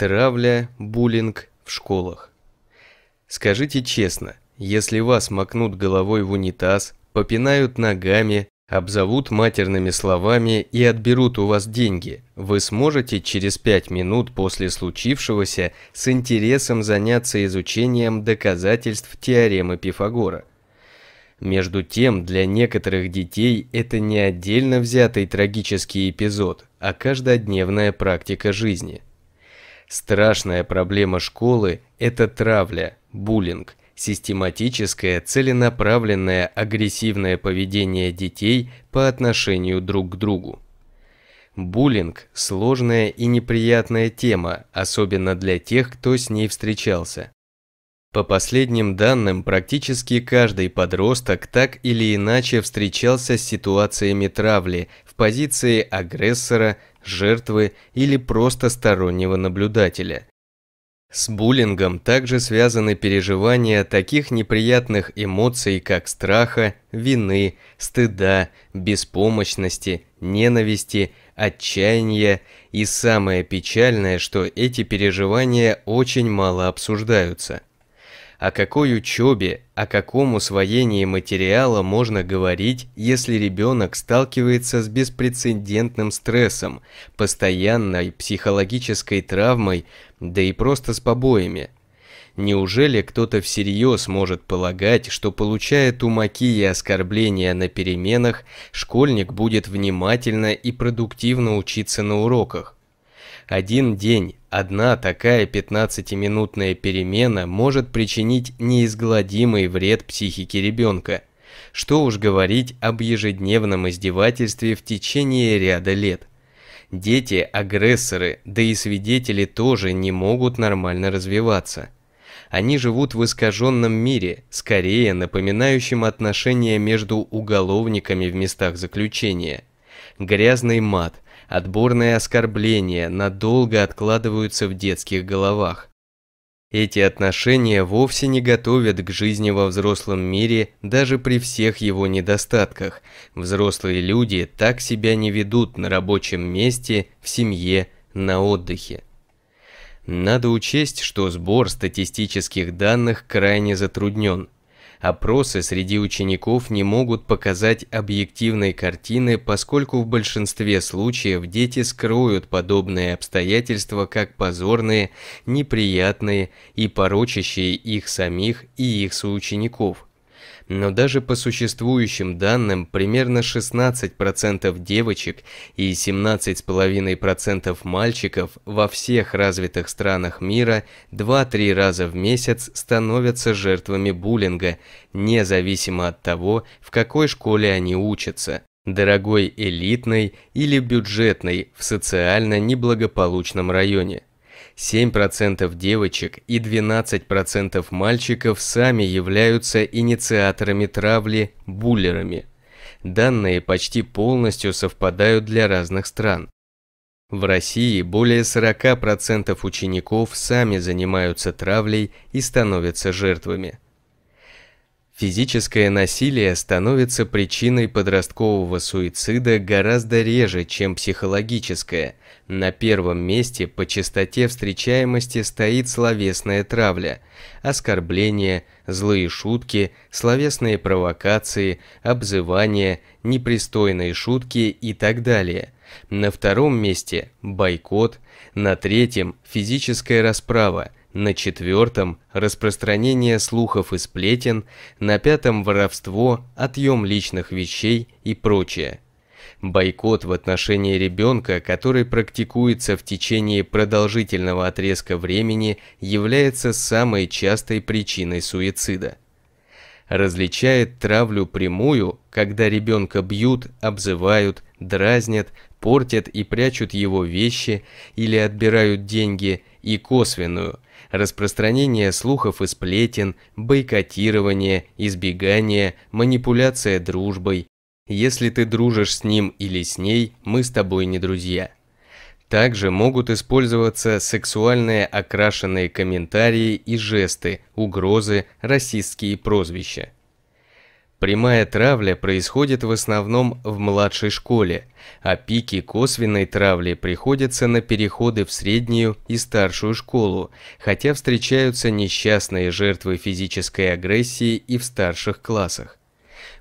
Травля, буллинг в школах. Скажите честно, если вас макнут головой в унитаз, попинают ногами, обзовут матерными словами и отберут у вас деньги, вы сможете через пять минут после случившегося с интересом заняться изучением доказательств теоремы Пифагора. Между тем, для некоторых детей это не отдельно взятый трагический эпизод, а каждодневная практика жизни – Страшная проблема школы – это травля, буллинг, систематическое, целенаправленное, агрессивное поведение детей по отношению друг к другу. Буллинг – сложная и неприятная тема, особенно для тех, кто с ней встречался. По последним данным, практически каждый подросток так или иначе встречался с ситуациями травли в позиции агрессора, жертвы или просто стороннего наблюдателя. С буллингом также связаны переживания таких неприятных эмоций, как страха, вины, стыда, беспомощности, ненависти, отчаяния и самое печальное, что эти переживания очень мало обсуждаются – о какой учебе, о каком усвоении материала можно говорить, если ребенок сталкивается с беспрецедентным стрессом, постоянной психологической травмой, да и просто с побоями? Неужели кто-то всерьез может полагать, что получая тумаки и оскорбления на переменах, школьник будет внимательно и продуктивно учиться на уроках? Один день, Одна такая 15-минутная перемена может причинить неизгладимый вред психике ребенка. Что уж говорить об ежедневном издевательстве в течение ряда лет. Дети, агрессоры, да и свидетели тоже не могут нормально развиваться. Они живут в искаженном мире, скорее напоминающем отношения между уголовниками в местах заключения. Грязный мат – отборные оскорбления надолго откладываются в детских головах. Эти отношения вовсе не готовят к жизни во взрослом мире даже при всех его недостатках. Взрослые люди так себя не ведут на рабочем месте, в семье, на отдыхе. Надо учесть, что сбор статистических данных крайне затруднен – Опросы среди учеников не могут показать объективной картины, поскольку в большинстве случаев дети скроют подобные обстоятельства как позорные, неприятные и порочащие их самих и их соучеников – но даже по существующим данным, примерно 16% девочек и 17,5% мальчиков во всех развитых странах мира 2-3 раза в месяц становятся жертвами буллинга, независимо от того, в какой школе они учатся – дорогой элитной или бюджетной в социально неблагополучном районе – 7% девочек и 12% мальчиков сами являются инициаторами травли буллерами. Данные почти полностью совпадают для разных стран. В России более 40% учеников сами занимаются травлей и становятся жертвами. Физическое насилие становится причиной подросткового суицида гораздо реже, чем психологическое – на первом месте по частоте встречаемости стоит словесная травля, оскорбления, злые шутки, словесные провокации, обзывания, непристойные шутки и так далее. На втором месте – бойкот, на третьем – физическая расправа, на четвертом – распространение слухов и сплетен, на пятом – воровство, отъем личных вещей и прочее. Бойкот в отношении ребенка, который практикуется в течение продолжительного отрезка времени, является самой частой причиной суицида. Различает травлю прямую, когда ребенка бьют, обзывают, дразнят, портят и прячут его вещи или отбирают деньги, и косвенную – распространение слухов и сплетен, бойкотирование, избегание, манипуляция дружбой, если ты дружишь с ним или с ней, мы с тобой не друзья. Также могут использоваться сексуальные окрашенные комментарии и жесты, угрозы, расистские прозвища. Прямая травля происходит в основном в младшей школе, а пики косвенной травли приходятся на переходы в среднюю и старшую школу, хотя встречаются несчастные жертвы физической агрессии и в старших классах.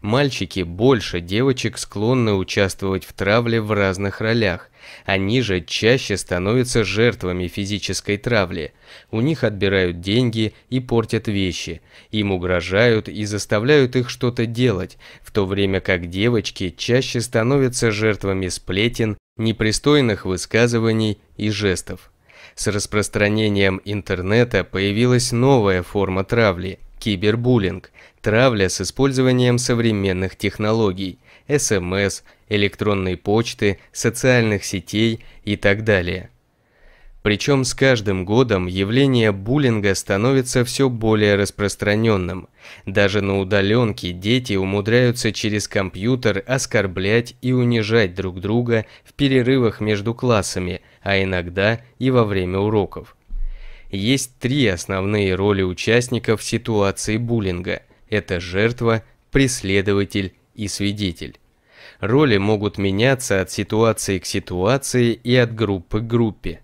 Мальчики больше девочек склонны участвовать в травле в разных ролях. Они же чаще становятся жертвами физической травли. У них отбирают деньги и портят вещи. Им угрожают и заставляют их что-то делать, в то время как девочки чаще становятся жертвами сплетен, непристойных высказываний и жестов. С распространением интернета появилась новая форма травли – кибербуллинг, травля с использованием современных технологий, СМС, эм электронной почты, социальных сетей и так далее. Причем с каждым годом явление буллинга становится все более распространенным. Даже на удаленке дети умудряются через компьютер оскорблять и унижать друг друга в перерывах между классами, а иногда и во время уроков есть три основные роли участников ситуации буллинга. Это жертва, преследователь и свидетель. Роли могут меняться от ситуации к ситуации и от группы к группе.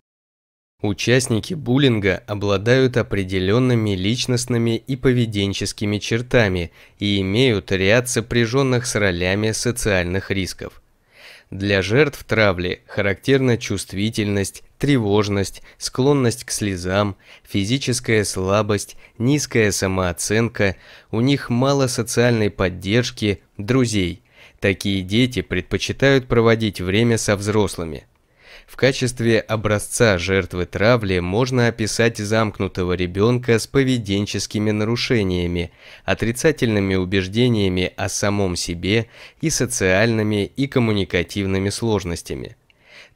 Участники буллинга обладают определенными личностными и поведенческими чертами и имеют ряд сопряженных с ролями социальных рисков. Для жертв травли характерна чувствительность, тревожность, склонность к слезам, физическая слабость, низкая самооценка, у них мало социальной поддержки, друзей. Такие дети предпочитают проводить время со взрослыми. В качестве образца жертвы травли можно описать замкнутого ребенка с поведенческими нарушениями, отрицательными убеждениями о самом себе и социальными и коммуникативными сложностями.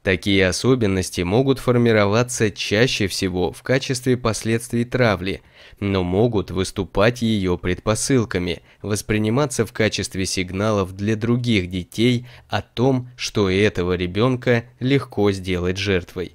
Такие особенности могут формироваться чаще всего в качестве последствий травли, но могут выступать ее предпосылками, восприниматься в качестве сигналов для других детей о том, что этого ребенка легко сделать жертвой.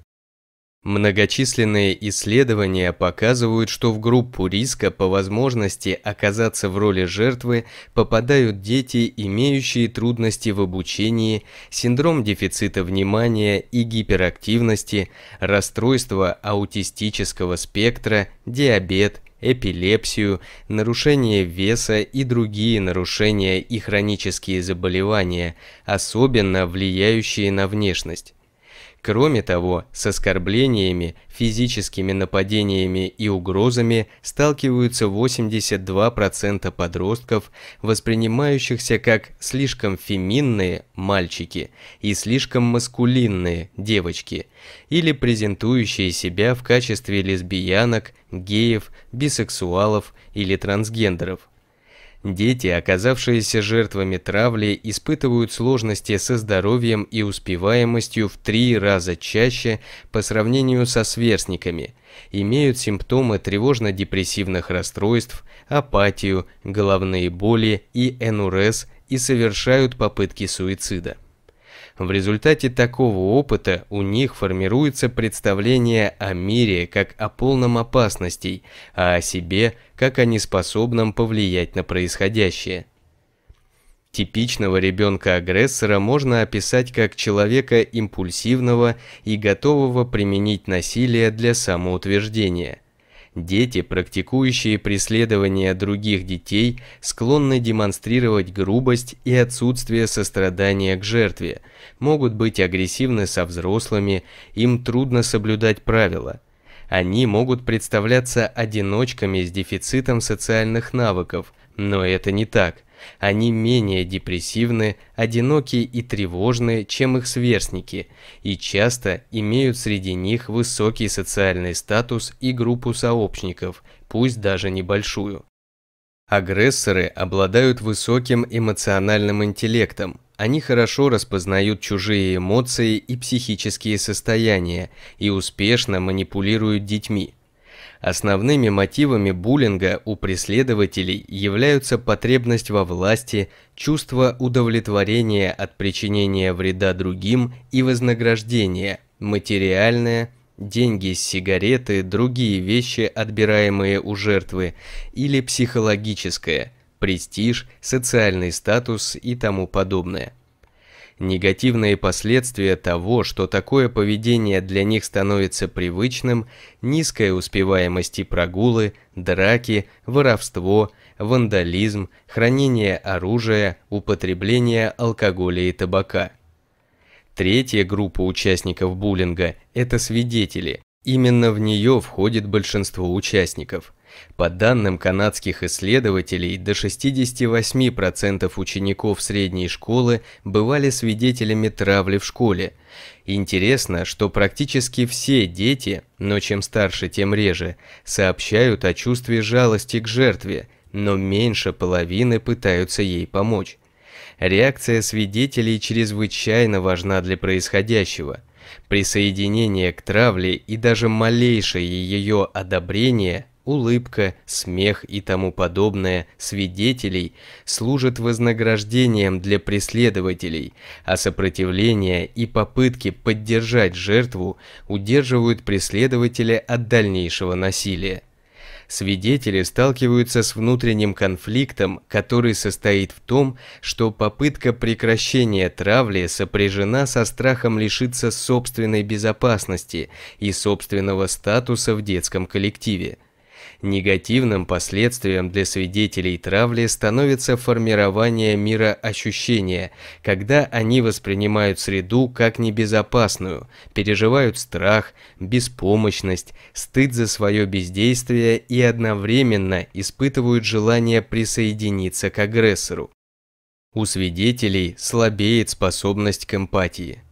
Многочисленные исследования показывают, что в группу риска по возможности оказаться в роли жертвы попадают дети, имеющие трудности в обучении, синдром дефицита внимания и гиперактивности, расстройство аутистического спектра, диабет, эпилепсию, нарушение веса и другие нарушения и хронические заболевания, особенно влияющие на внешность. Кроме того, с оскорблениями, физическими нападениями и угрозами сталкиваются 82% подростков, воспринимающихся как слишком феминные – мальчики и слишком маскулинные – девочки, или презентующие себя в качестве лесбиянок, геев, бисексуалов или трансгендеров – Дети, оказавшиеся жертвами травли, испытывают сложности со здоровьем и успеваемостью в три раза чаще по сравнению со сверстниками, имеют симптомы тревожно-депрессивных расстройств, апатию, головные боли и НРС и совершают попытки суицида. В результате такого опыта у них формируется представление о мире как о полном опасностей, а о себе как о неспособном повлиять на происходящее. Типичного ребенка-агрессора можно описать как человека импульсивного и готового применить насилие для самоутверждения – Дети, практикующие преследование других детей, склонны демонстрировать грубость и отсутствие сострадания к жертве, могут быть агрессивны со взрослыми, им трудно соблюдать правила. Они могут представляться одиночками с дефицитом социальных навыков, но это не так. Они менее депрессивны, одиноки и тревожны, чем их сверстники, и часто имеют среди них высокий социальный статус и группу сообщников, пусть даже небольшую. Агрессоры обладают высоким эмоциональным интеллектом, они хорошо распознают чужие эмоции и психические состояния и успешно манипулируют детьми. Основными мотивами буллинга у преследователей являются потребность во власти, чувство удовлетворения от причинения вреда другим и вознаграждение, материальное, деньги сигареты, другие вещи, отбираемые у жертвы, или психологическое – престиж, социальный статус и тому подобное. Негативные последствия того, что такое поведение для них становится привычным, низкая успеваемость и прогулы, драки, воровство, вандализм, хранение оружия, употребление алкоголя и табака. Третья группа участников буллинга – это свидетели. Именно в нее входит большинство участников. По данным канадских исследователей, до 68% учеников средней школы бывали свидетелями травли в школе. Интересно, что практически все дети, но чем старше, тем реже, сообщают о чувстве жалости к жертве, но меньше половины пытаются ей помочь. Реакция свидетелей чрезвычайно важна для происходящего. Присоединение к травле и даже малейшее ее одобрение улыбка, смех и тому подобное свидетелей служат вознаграждением для преследователей, а сопротивление и попытки поддержать жертву удерживают преследователя от дальнейшего насилия. Свидетели сталкиваются с внутренним конфликтом, который состоит в том, что попытка прекращения травли сопряжена со страхом лишиться собственной безопасности и собственного статуса в детском коллективе. Негативным последствием для свидетелей травли становится формирование мира ощущения, когда они воспринимают среду как небезопасную, переживают страх, беспомощность, стыд за свое бездействие и одновременно испытывают желание присоединиться к агрессору. У свидетелей слабеет способность к эмпатии.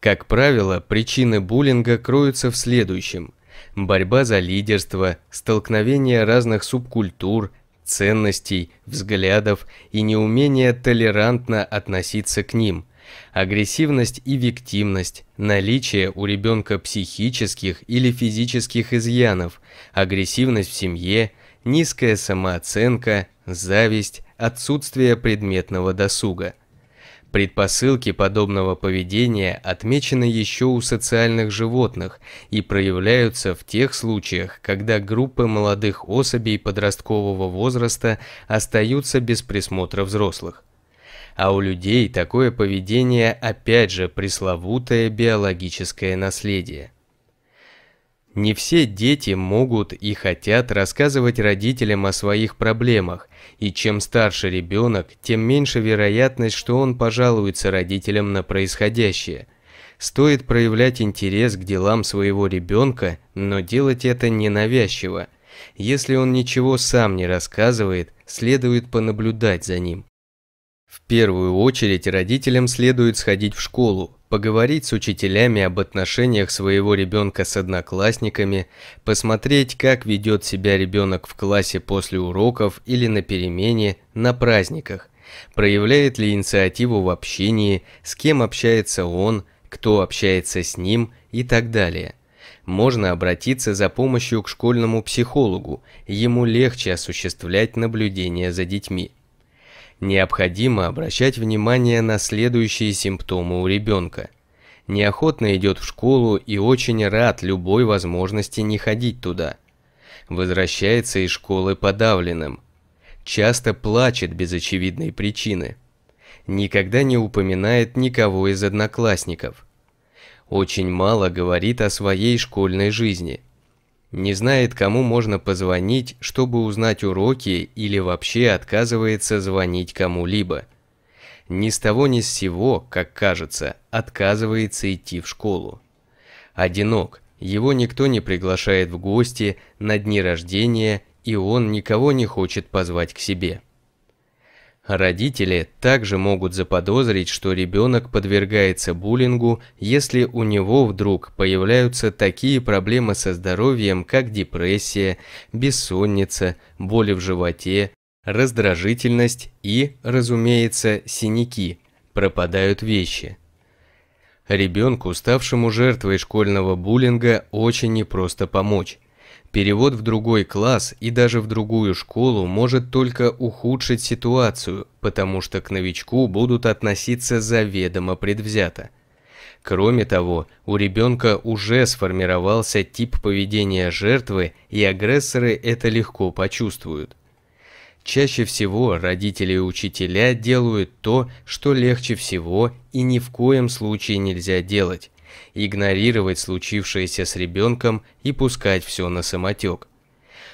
Как правило, причины буллинга кроются в следующем – борьба за лидерство, столкновение разных субкультур, ценностей, взглядов и неумение толерантно относиться к ним, агрессивность и виктимность, наличие у ребенка психических или физических изъянов, агрессивность в семье, низкая самооценка, зависть, отсутствие предметного досуга – Предпосылки подобного поведения отмечены еще у социальных животных и проявляются в тех случаях, когда группы молодых особей подросткового возраста остаются без присмотра взрослых. А у людей такое поведение опять же пресловутое биологическое наследие. Не все дети могут и хотят рассказывать родителям о своих проблемах, и чем старше ребенок, тем меньше вероятность, что он пожалуется родителям на происходящее. Стоит проявлять интерес к делам своего ребенка, но делать это ненавязчиво. Если он ничего сам не рассказывает, следует понаблюдать за ним. В первую очередь родителям следует сходить в школу, поговорить с учителями об отношениях своего ребенка с одноклассниками, посмотреть, как ведет себя ребенок в классе после уроков или на перемене, на праздниках, проявляет ли инициативу в общении, с кем общается он, кто общается с ним и так далее можно обратиться за помощью к школьному психологу, ему легче осуществлять наблюдение за детьми. Необходимо обращать внимание на следующие симптомы у ребенка. Неохотно идет в школу и очень рад любой возможности не ходить туда. Возвращается из школы подавленным. Часто плачет без очевидной причины. Никогда не упоминает никого из одноклассников. Очень мало говорит о своей школьной жизни – не знает, кому можно позвонить, чтобы узнать уроки или вообще отказывается звонить кому-либо. Ни с того ни с сего, как кажется, отказывается идти в школу. Одинок, его никто не приглашает в гости, на дни рождения, и он никого не хочет позвать к себе. Родители также могут заподозрить, что ребенок подвергается буллингу, если у него вдруг появляются такие проблемы со здоровьем, как депрессия, бессонница, боли в животе, раздражительность и, разумеется, синяки, пропадают вещи. Ребенку, ставшему жертвой школьного буллинга, очень непросто помочь. Перевод в другой класс и даже в другую школу может только ухудшить ситуацию, потому что к новичку будут относиться заведомо предвзято. Кроме того, у ребенка уже сформировался тип поведения жертвы, и агрессоры это легко почувствуют. Чаще всего родители и учителя делают то, что легче всего и ни в коем случае нельзя делать игнорировать случившееся с ребенком и пускать все на самотек.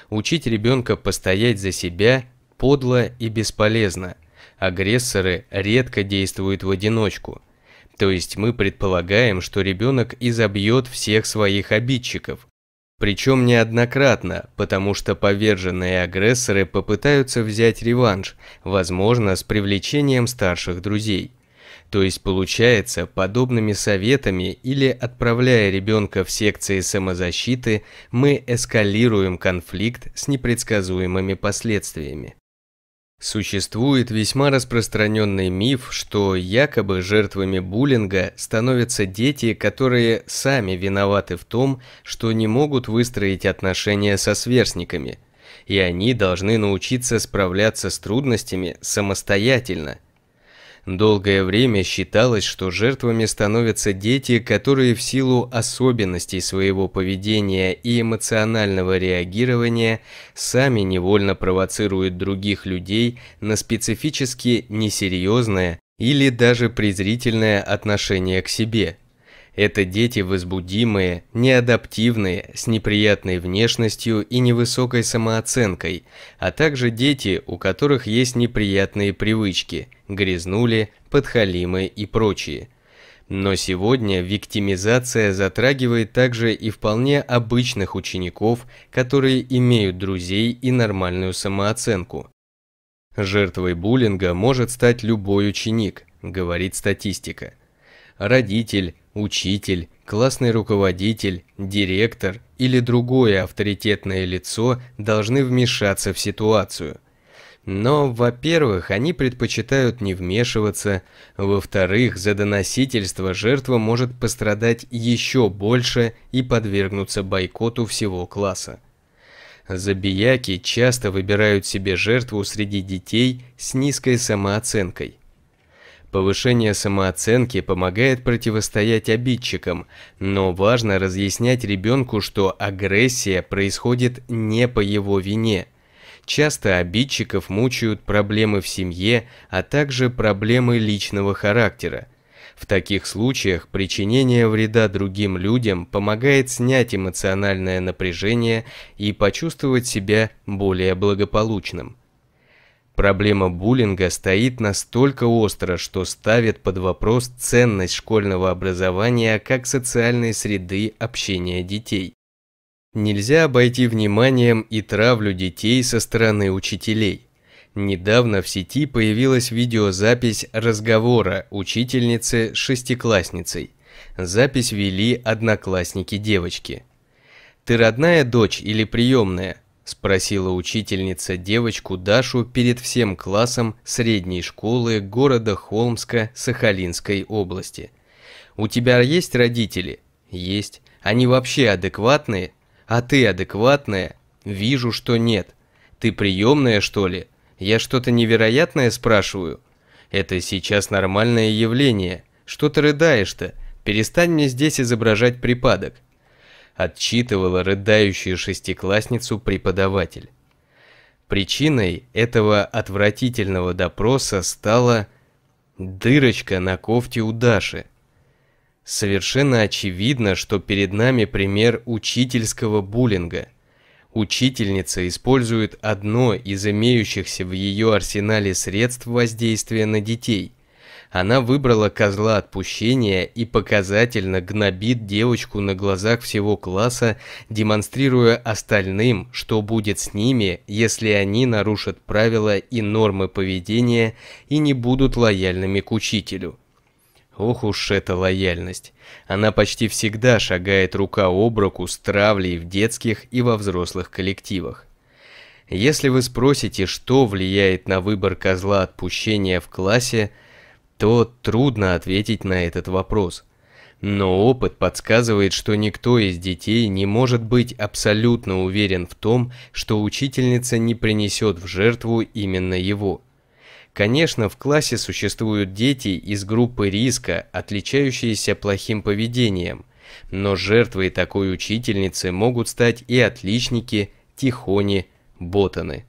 Учить ребенка постоять за себя подло и бесполезно. Агрессоры редко действуют в одиночку. То есть мы предполагаем, что ребенок изобьет всех своих обидчиков. Причем неоднократно, потому что поверженные агрессоры попытаются взять реванш, возможно, с привлечением старших друзей. То есть получается, подобными советами или отправляя ребенка в секции самозащиты, мы эскалируем конфликт с непредсказуемыми последствиями. Существует весьма распространенный миф, что якобы жертвами буллинга становятся дети, которые сами виноваты в том, что не могут выстроить отношения со сверстниками, и они должны научиться справляться с трудностями самостоятельно – Долгое время считалось, что жертвами становятся дети, которые в силу особенностей своего поведения и эмоционального реагирования сами невольно провоцируют других людей на специфически несерьезное или даже презрительное отношение к себе. Это дети возбудимые, неадаптивные, с неприятной внешностью и невысокой самооценкой, а также дети, у которых есть неприятные привычки – грязнули, подхалимы и прочие. Но сегодня виктимизация затрагивает также и вполне обычных учеников, которые имеют друзей и нормальную самооценку. Жертвой буллинга может стать любой ученик, говорит статистика родитель, учитель, классный руководитель, директор или другое авторитетное лицо должны вмешаться в ситуацию. Но, во-первых, они предпочитают не вмешиваться, во-вторых, за доносительство жертва может пострадать еще больше и подвергнуться бойкоту всего класса. Забияки часто выбирают себе жертву среди детей с низкой самооценкой. Повышение самооценки помогает противостоять обидчикам, но важно разъяснять ребенку, что агрессия происходит не по его вине. Часто обидчиков мучают проблемы в семье, а также проблемы личного характера. В таких случаях причинение вреда другим людям помогает снять эмоциональное напряжение и почувствовать себя более благополучным. Проблема буллинга стоит настолько остро, что ставит под вопрос ценность школьного образования как социальной среды общения детей. Нельзя обойти вниманием и травлю детей со стороны учителей. Недавно в сети появилась видеозапись разговора учительницы с шестиклассницей. Запись вели одноклассники девочки. «Ты родная дочь или приемная?» Спросила учительница девочку Дашу перед всем классом средней школы города Холмска Сахалинской области. «У тебя есть родители?» «Есть. Они вообще адекватные?» «А ты адекватная?» «Вижу, что нет. Ты приемная, что ли? Я что-то невероятное спрашиваю?» «Это сейчас нормальное явление. Что ты рыдаешь-то? Перестань мне здесь изображать припадок отчитывала рыдающую шестиклассницу преподаватель. Причиной этого отвратительного допроса стала дырочка на кофте у Даши. Совершенно очевидно, что перед нами пример учительского буллинга. Учительница использует одно из имеющихся в ее арсенале средств воздействия на детей – она выбрала козла отпущения и показательно гнобит девочку на глазах всего класса, демонстрируя остальным, что будет с ними, если они нарушат правила и нормы поведения и не будут лояльными к учителю. Ох уж эта лояльность. Она почти всегда шагает рука об руку с травлей в детских и во взрослых коллективах. Если вы спросите, что влияет на выбор козла отпущения в классе – то трудно ответить на этот вопрос. Но опыт подсказывает, что никто из детей не может быть абсолютно уверен в том, что учительница не принесет в жертву именно его. Конечно, в классе существуют дети из группы риска, отличающиеся плохим поведением, но жертвой такой учительницы могут стать и отличники, тихони, ботаны.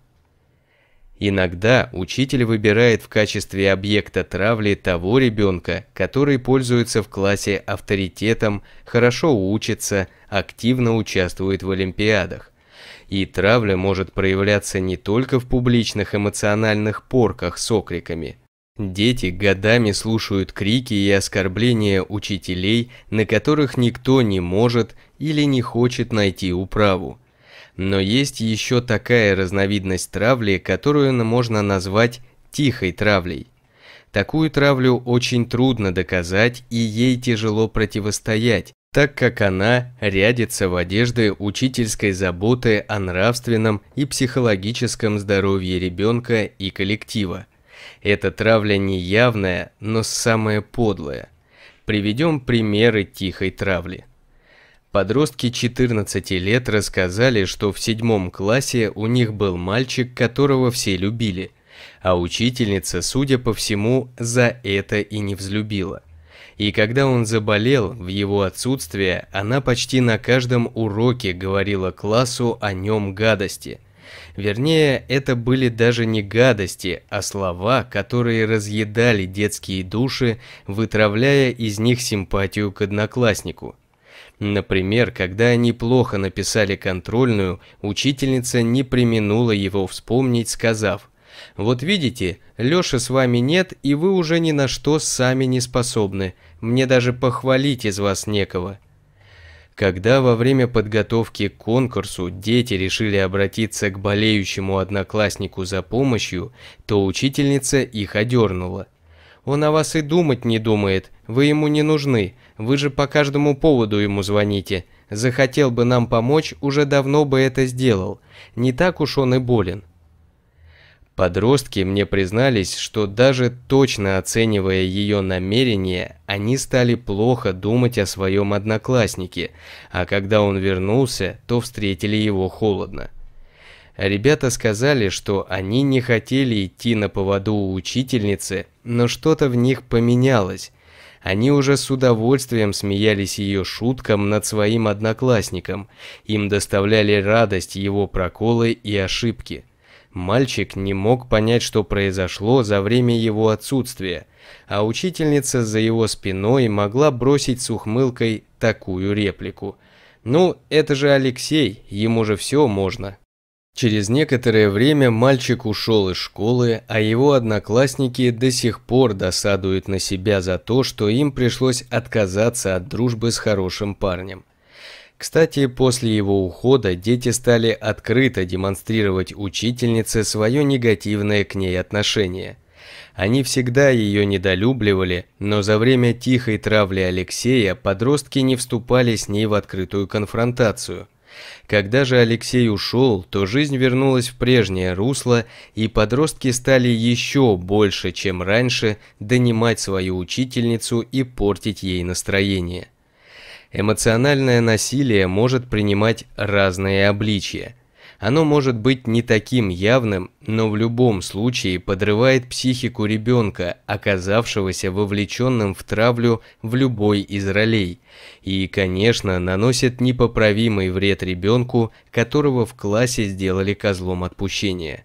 Иногда учитель выбирает в качестве объекта травли того ребенка, который пользуется в классе авторитетом, хорошо учится, активно участвует в олимпиадах. И травля может проявляться не только в публичных эмоциональных порках с окриками. Дети годами слушают крики и оскорбления учителей, на которых никто не может или не хочет найти управу. Но есть еще такая разновидность травли, которую можно назвать тихой травлей. Такую травлю очень трудно доказать и ей тяжело противостоять, так как она рядится в одежды учительской заботы о нравственном и психологическом здоровье ребенка и коллектива. Эта травля не явная, но самая подлая. Приведем примеры тихой травли. Подростки 14 лет рассказали, что в седьмом классе у них был мальчик, которого все любили, а учительница, судя по всему, за это и не взлюбила. И когда он заболел, в его отсутствие, она почти на каждом уроке говорила классу о нем гадости. Вернее, это были даже не гадости, а слова, которые разъедали детские души, вытравляя из них симпатию к однокласснику – Например, когда они плохо написали контрольную, учительница не применула его вспомнить, сказав «Вот видите, Лёши с вами нет, и вы уже ни на что сами не способны, мне даже похвалить из вас некого». Когда во время подготовки к конкурсу дети решили обратиться к болеющему однокласснику за помощью, то учительница их одернула. «Он о вас и думать не думает, вы ему не нужны, вы же по каждому поводу ему звоните. Захотел бы нам помочь, уже давно бы это сделал. Не так уж он и болен. Подростки мне признались, что даже точно оценивая ее намерения, они стали плохо думать о своем однокласснике, а когда он вернулся, то встретили его холодно. Ребята сказали, что они не хотели идти на поводу у учительницы, но что-то в них поменялось, они уже с удовольствием смеялись ее шуткам над своим одноклассником. Им доставляли радость его проколы и ошибки. Мальчик не мог понять, что произошло за время его отсутствия, а учительница за его спиной могла бросить с ухмылкой такую реплику. «Ну, это же Алексей, ему же все можно». Через некоторое время мальчик ушел из школы, а его одноклассники до сих пор досадуют на себя за то, что им пришлось отказаться от дружбы с хорошим парнем. Кстати, после его ухода дети стали открыто демонстрировать учительнице свое негативное к ней отношение. Они всегда ее недолюбливали, но за время тихой травли Алексея подростки не вступали с ней в открытую конфронтацию. Когда же Алексей ушел, то жизнь вернулась в прежнее русло, и подростки стали еще больше, чем раньше, донимать свою учительницу и портить ей настроение. Эмоциональное насилие может принимать разные обличия – оно может быть не таким явным, но в любом случае подрывает психику ребенка, оказавшегося вовлеченным в травлю в любой из ролей. И, конечно, наносит непоправимый вред ребенку, которого в классе сделали козлом отпущения.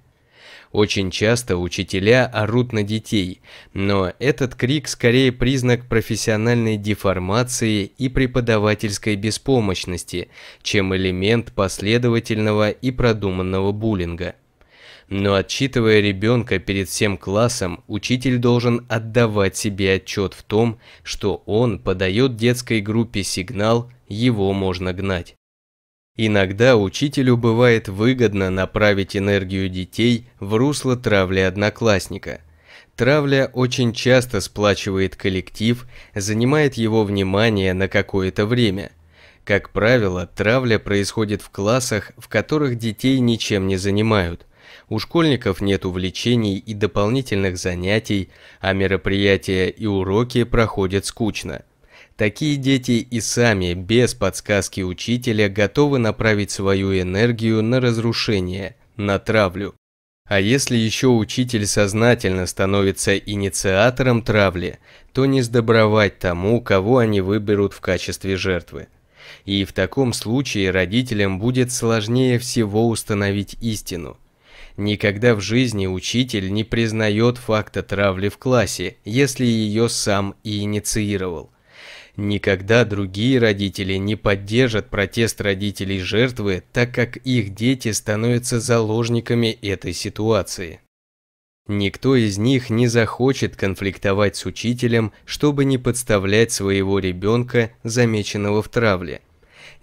Очень часто учителя орут на детей, но этот крик скорее признак профессиональной деформации и преподавательской беспомощности, чем элемент последовательного и продуманного буллинга. Но отчитывая ребенка перед всем классом, учитель должен отдавать себе отчет в том, что он подает детской группе сигнал «его можно гнать». Иногда учителю бывает выгодно направить энергию детей в русло травли одноклассника. Травля очень часто сплачивает коллектив, занимает его внимание на какое-то время. Как правило, травля происходит в классах, в которых детей ничем не занимают. У школьников нет увлечений и дополнительных занятий, а мероприятия и уроки проходят скучно – Такие дети и сами, без подсказки учителя, готовы направить свою энергию на разрушение, на травлю. А если еще учитель сознательно становится инициатором травли, то не сдобровать тому, кого они выберут в качестве жертвы. И в таком случае родителям будет сложнее всего установить истину. Никогда в жизни учитель не признает факта травли в классе, если ее сам и инициировал. Никогда другие родители не поддержат протест родителей жертвы, так как их дети становятся заложниками этой ситуации. Никто из них не захочет конфликтовать с учителем, чтобы не подставлять своего ребенка, замеченного в травле.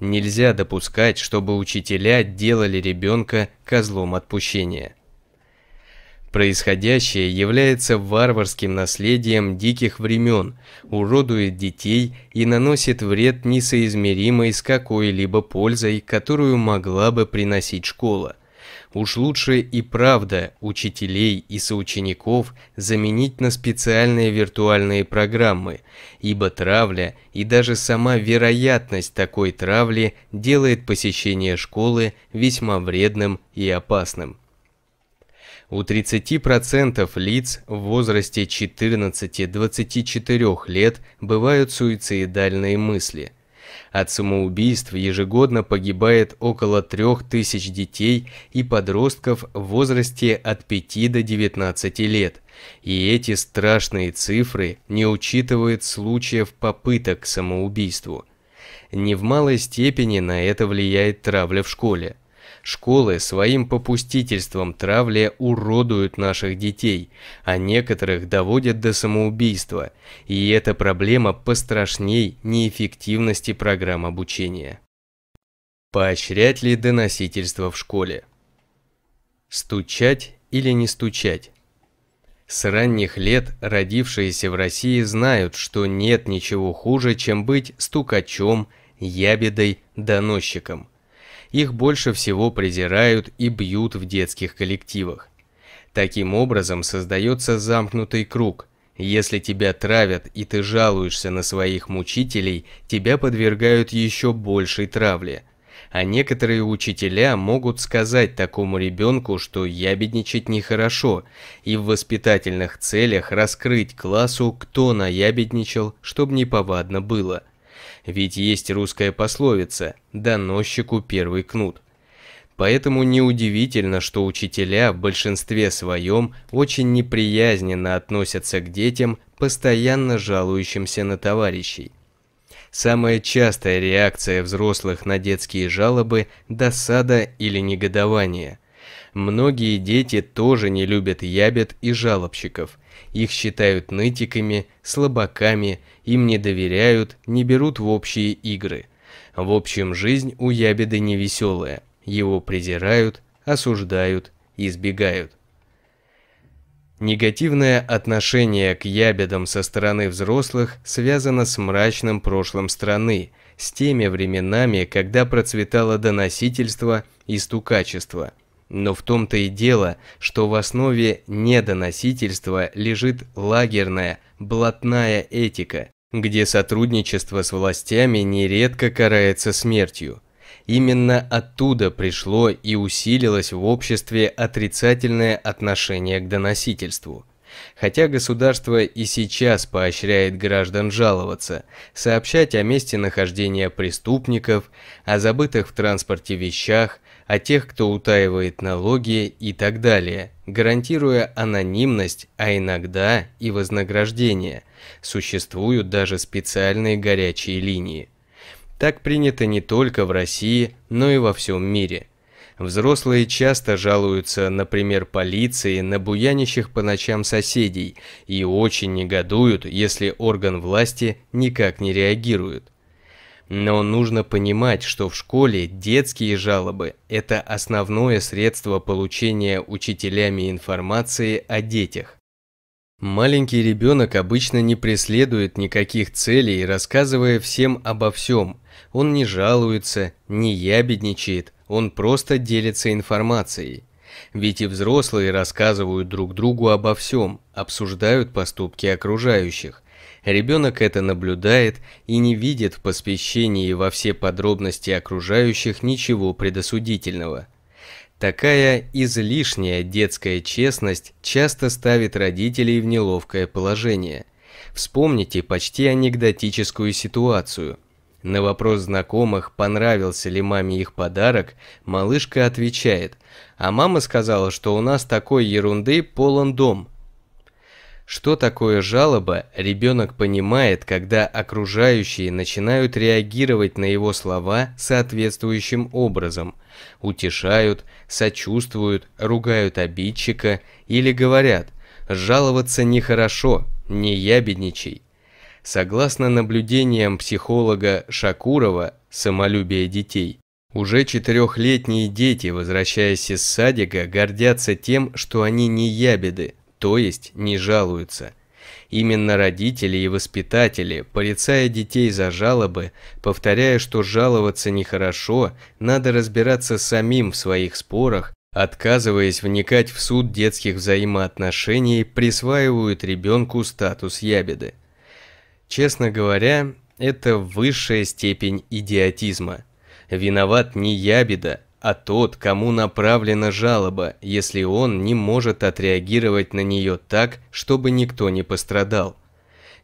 Нельзя допускать, чтобы учителя делали ребенка козлом отпущения. Происходящее является варварским наследием диких времен, уродует детей и наносит вред несоизмеримый с какой-либо пользой, которую могла бы приносить школа. Уж лучше и правда учителей и соучеников заменить на специальные виртуальные программы, ибо травля и даже сама вероятность такой травли делает посещение школы весьма вредным и опасным. У 30% лиц в возрасте 14-24 лет бывают суицидальные мысли. От самоубийств ежегодно погибает около 3000 детей и подростков в возрасте от 5 до 19 лет. И эти страшные цифры не учитывают случаев попыток к самоубийству. Не в малой степени на это влияет травля в школе. Школы своим попустительством травле уродуют наших детей, а некоторых доводят до самоубийства, и эта проблема пострашней неэффективности программ обучения. Поощрять ли доносительство в школе? Стучать или не стучать? С ранних лет родившиеся в России знают, что нет ничего хуже, чем быть стукачом, ябедой, доносчиком – их больше всего презирают и бьют в детских коллективах. Таким образом создается замкнутый круг. Если тебя травят и ты жалуешься на своих мучителей, тебя подвергают еще большей травле. А некоторые учителя могут сказать такому ребенку, что ябедничать нехорошо, и в воспитательных целях раскрыть классу, кто наябедничал, чтобы неповадно было – ведь есть русская пословица «доносчику первый кнут». Поэтому неудивительно, что учителя в большинстве своем очень неприязненно относятся к детям, постоянно жалующимся на товарищей. Самая частая реакция взрослых на детские жалобы – досада или негодование. Многие дети тоже не любят ябед и жалобщиков. Их считают нытиками, слабаками им не доверяют, не берут в общие игры. В общем, жизнь у ябеды невеселая, его презирают, осуждают, избегают. Негативное отношение к ябедам со стороны взрослых связано с мрачным прошлым страны, с теми временами, когда процветало доносительство и стукачество. Но в том-то и дело, что в основе недоносительства лежит лагерная, блатная этика, где сотрудничество с властями нередко карается смертью. Именно оттуда пришло и усилилось в обществе отрицательное отношение к доносительству. Хотя государство и сейчас поощряет граждан жаловаться, сообщать о месте нахождения преступников, о забытых в транспорте вещах, о тех, кто утаивает налоги и так далее, гарантируя анонимность, а иногда и вознаграждение – существуют даже специальные горячие линии. Так принято не только в России, но и во всем мире. Взрослые часто жалуются, например, полиции на буянищих по ночам соседей и очень негодуют, если орган власти никак не реагирует. Но нужно понимать, что в школе детские жалобы – это основное средство получения учителями информации о детях. Маленький ребенок обычно не преследует никаких целей, рассказывая всем обо всем. Он не жалуется, не ябедничает, он просто делится информацией. Ведь и взрослые рассказывают друг другу обо всем, обсуждают поступки окружающих. Ребенок это наблюдает и не видит в посвящении во все подробности окружающих ничего предосудительного – Такая излишняя детская честность часто ставит родителей в неловкое положение. Вспомните почти анекдотическую ситуацию. На вопрос знакомых, понравился ли маме их подарок, малышка отвечает, а мама сказала, что у нас такой ерунды полон дом – что такое жалоба, ребенок понимает, когда окружающие начинают реагировать на его слова соответствующим образом. Утешают, сочувствуют, ругают обидчика или говорят «жаловаться нехорошо, не ябедничай». Согласно наблюдениям психолога Шакурова «Самолюбие детей», уже четырехлетние дети, возвращаясь из садика, гордятся тем, что они не ябеды, то есть не жалуются. Именно родители и воспитатели, порицая детей за жалобы, повторяя, что жаловаться нехорошо, надо разбираться самим в своих спорах, отказываясь вникать в суд детских взаимоотношений, присваивают ребенку статус ябеды. Честно говоря, это высшая степень идиотизма. Виноват не ябеда, а тот, кому направлена жалоба, если он не может отреагировать на нее так, чтобы никто не пострадал.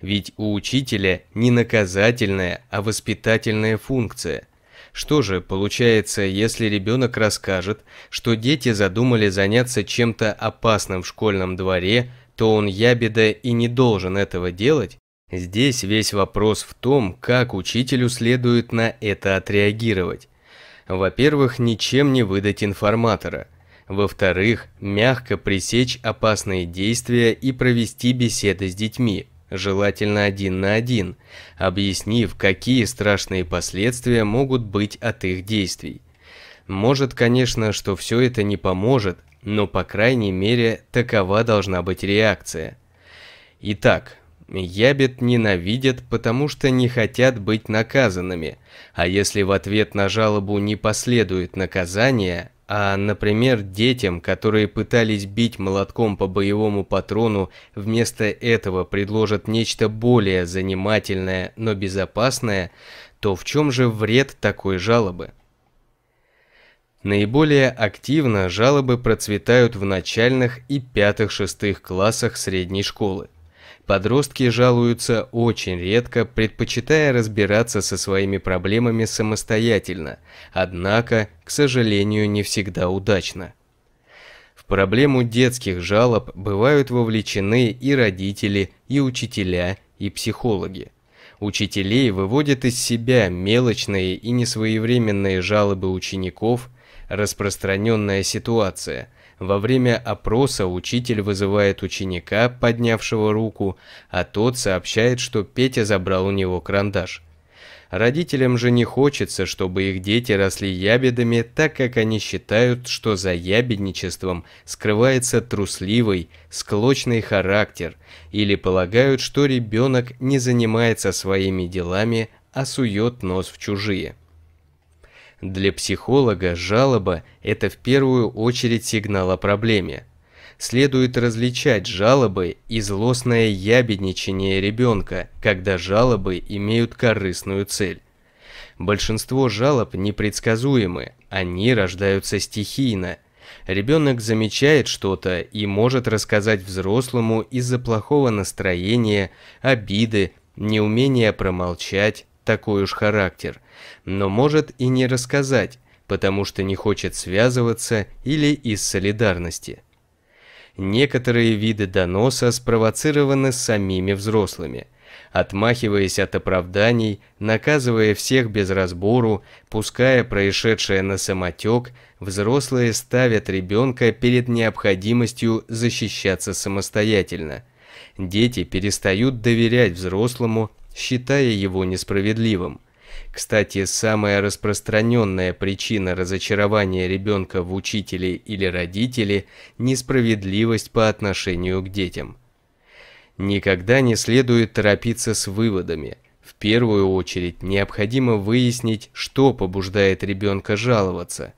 Ведь у учителя не наказательная, а воспитательная функция. Что же получается, если ребенок расскажет, что дети задумали заняться чем-то опасным в школьном дворе, то он ябеда и не должен этого делать? Здесь весь вопрос в том, как учителю следует на это отреагировать. Во-первых, ничем не выдать информатора. Во-вторых, мягко пресечь опасные действия и провести беседы с детьми, желательно один на один, объяснив, какие страшные последствия могут быть от их действий. Может, конечно, что все это не поможет, но по крайней мере такова должна быть реакция. Итак, Ябед ненавидят, потому что не хотят быть наказанными. А если в ответ на жалобу не последует наказание, а, например, детям, которые пытались бить молотком по боевому патрону, вместо этого предложат нечто более занимательное, но безопасное, то в чем же вред такой жалобы? Наиболее активно жалобы процветают в начальных и пятых-шестых классах средней школы. Подростки жалуются очень редко, предпочитая разбираться со своими проблемами самостоятельно, однако, к сожалению, не всегда удачно. В проблему детских жалоб бывают вовлечены и родители, и учителя, и психологи. Учителей выводят из себя мелочные и несвоевременные жалобы учеников, распространенная ситуация – во время опроса учитель вызывает ученика, поднявшего руку, а тот сообщает, что Петя забрал у него карандаш. Родителям же не хочется, чтобы их дети росли ябедами, так как они считают, что за ябедничеством скрывается трусливый, склочный характер, или полагают, что ребенок не занимается своими делами, а сует нос в чужие. Для психолога жалоба – это в первую очередь сигнал о проблеме. Следует различать жалобы и злостное ябедничание ребенка, когда жалобы имеют корыстную цель. Большинство жалоб непредсказуемы, они рождаются стихийно. Ребенок замечает что-то и может рассказать взрослому из-за плохого настроения, обиды, неумения промолчать, такой уж характер – но может и не рассказать, потому что не хочет связываться или из солидарности. Некоторые виды доноса спровоцированы самими взрослыми – отмахиваясь от оправданий, наказывая всех без разбору, пуская происшедшее на самотек, взрослые ставят ребенка перед необходимостью защищаться самостоятельно. Дети перестают доверять взрослому, считая его несправедливым. Кстати, самая распространенная причина разочарования ребенка в учителе или родителе – несправедливость по отношению к детям. Никогда не следует торопиться с выводами. В первую очередь необходимо выяснить, что побуждает ребенка жаловаться.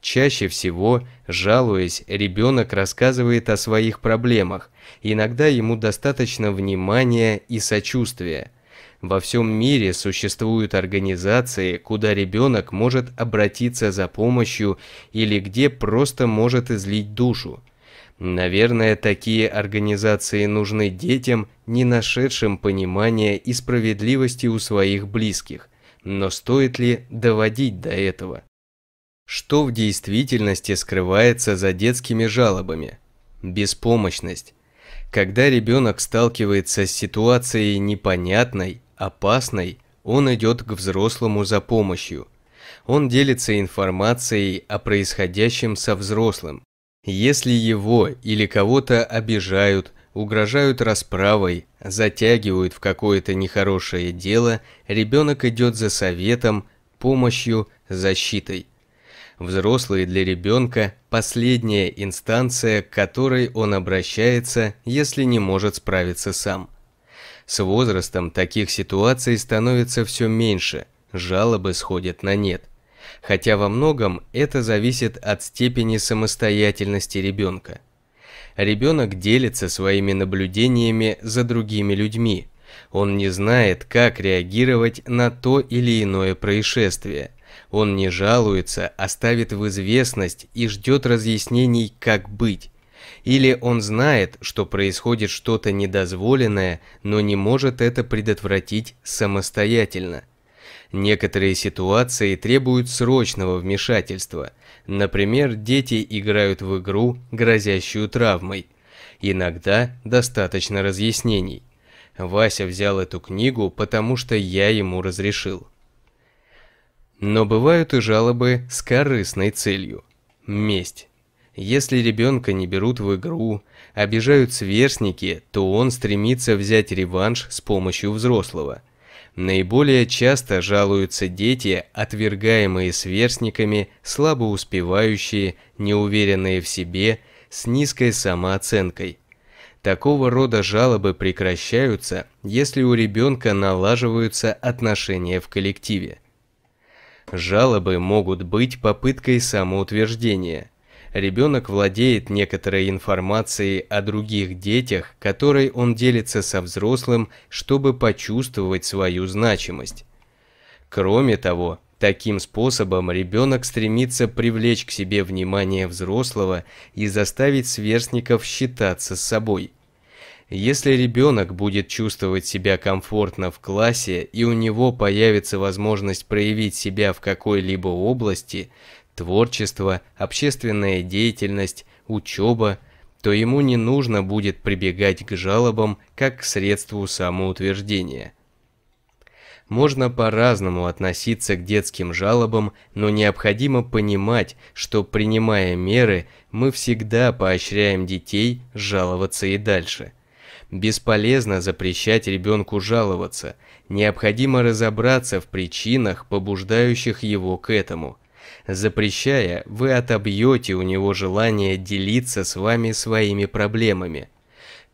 Чаще всего, жалуясь, ребенок рассказывает о своих проблемах, иногда ему достаточно внимания и сочувствия – во всем мире существуют организации, куда ребенок может обратиться за помощью или где просто может излить душу. Наверное, такие организации нужны детям, не нашедшим понимания и справедливости у своих близких. Но стоит ли доводить до этого? Что в действительности скрывается за детскими жалобами? Беспомощность. Когда ребенок сталкивается с ситуацией непонятной, опасной, он идет к взрослому за помощью. Он делится информацией о происходящем со взрослым. Если его или кого-то обижают, угрожают расправой, затягивают в какое-то нехорошее дело, ребенок идет за советом, помощью, защитой. Взрослые для ребенка – последняя инстанция, к которой он обращается, если не может справиться сам. С возрастом таких ситуаций становится все меньше, жалобы сходят на нет. Хотя во многом это зависит от степени самостоятельности ребенка. Ребенок делится своими наблюдениями за другими людьми. Он не знает, как реагировать на то или иное происшествие. Он не жалуется, а ставит в известность и ждет разъяснений, как быть. Или он знает, что происходит что-то недозволенное, но не может это предотвратить самостоятельно. Некоторые ситуации требуют срочного вмешательства. Например, дети играют в игру, грозящую травмой. Иногда достаточно разъяснений. Вася взял эту книгу, потому что я ему разрешил. Но бывают и жалобы с корыстной целью – месть. Если ребенка не берут в игру, обижают сверстники, то он стремится взять реванш с помощью взрослого. Наиболее часто жалуются дети, отвергаемые сверстниками, слабо успевающие, неуверенные в себе, с низкой самооценкой. Такого рода жалобы прекращаются, если у ребенка налаживаются отношения в коллективе. Жалобы могут быть попыткой самоутверждения – ребенок владеет некоторой информацией о других детях, которой он делится со взрослым, чтобы почувствовать свою значимость. Кроме того, таким способом ребенок стремится привлечь к себе внимание взрослого и заставить сверстников считаться с собой. Если ребенок будет чувствовать себя комфортно в классе и у него появится возможность проявить себя в какой-либо области, творчество, общественная деятельность, учеба, то ему не нужно будет прибегать к жалобам как к средству самоутверждения. Можно по-разному относиться к детским жалобам, но необходимо понимать, что принимая меры, мы всегда поощряем детей жаловаться и дальше. Бесполезно запрещать ребенку жаловаться, необходимо разобраться в причинах, побуждающих его к этому – Запрещая, вы отобьете у него желание делиться с вами своими проблемами.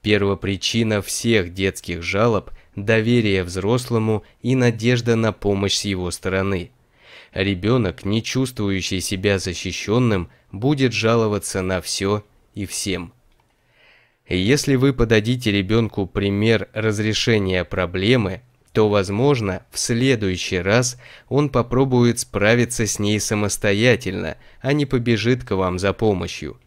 Первопричина всех детских жалоб – доверие взрослому и надежда на помощь с его стороны. Ребенок, не чувствующий себя защищенным, будет жаловаться на все и всем. Если вы подадите ребенку пример разрешения проблемы – то, возможно, в следующий раз он попробует справиться с ней самостоятельно, а не побежит к вам за помощью.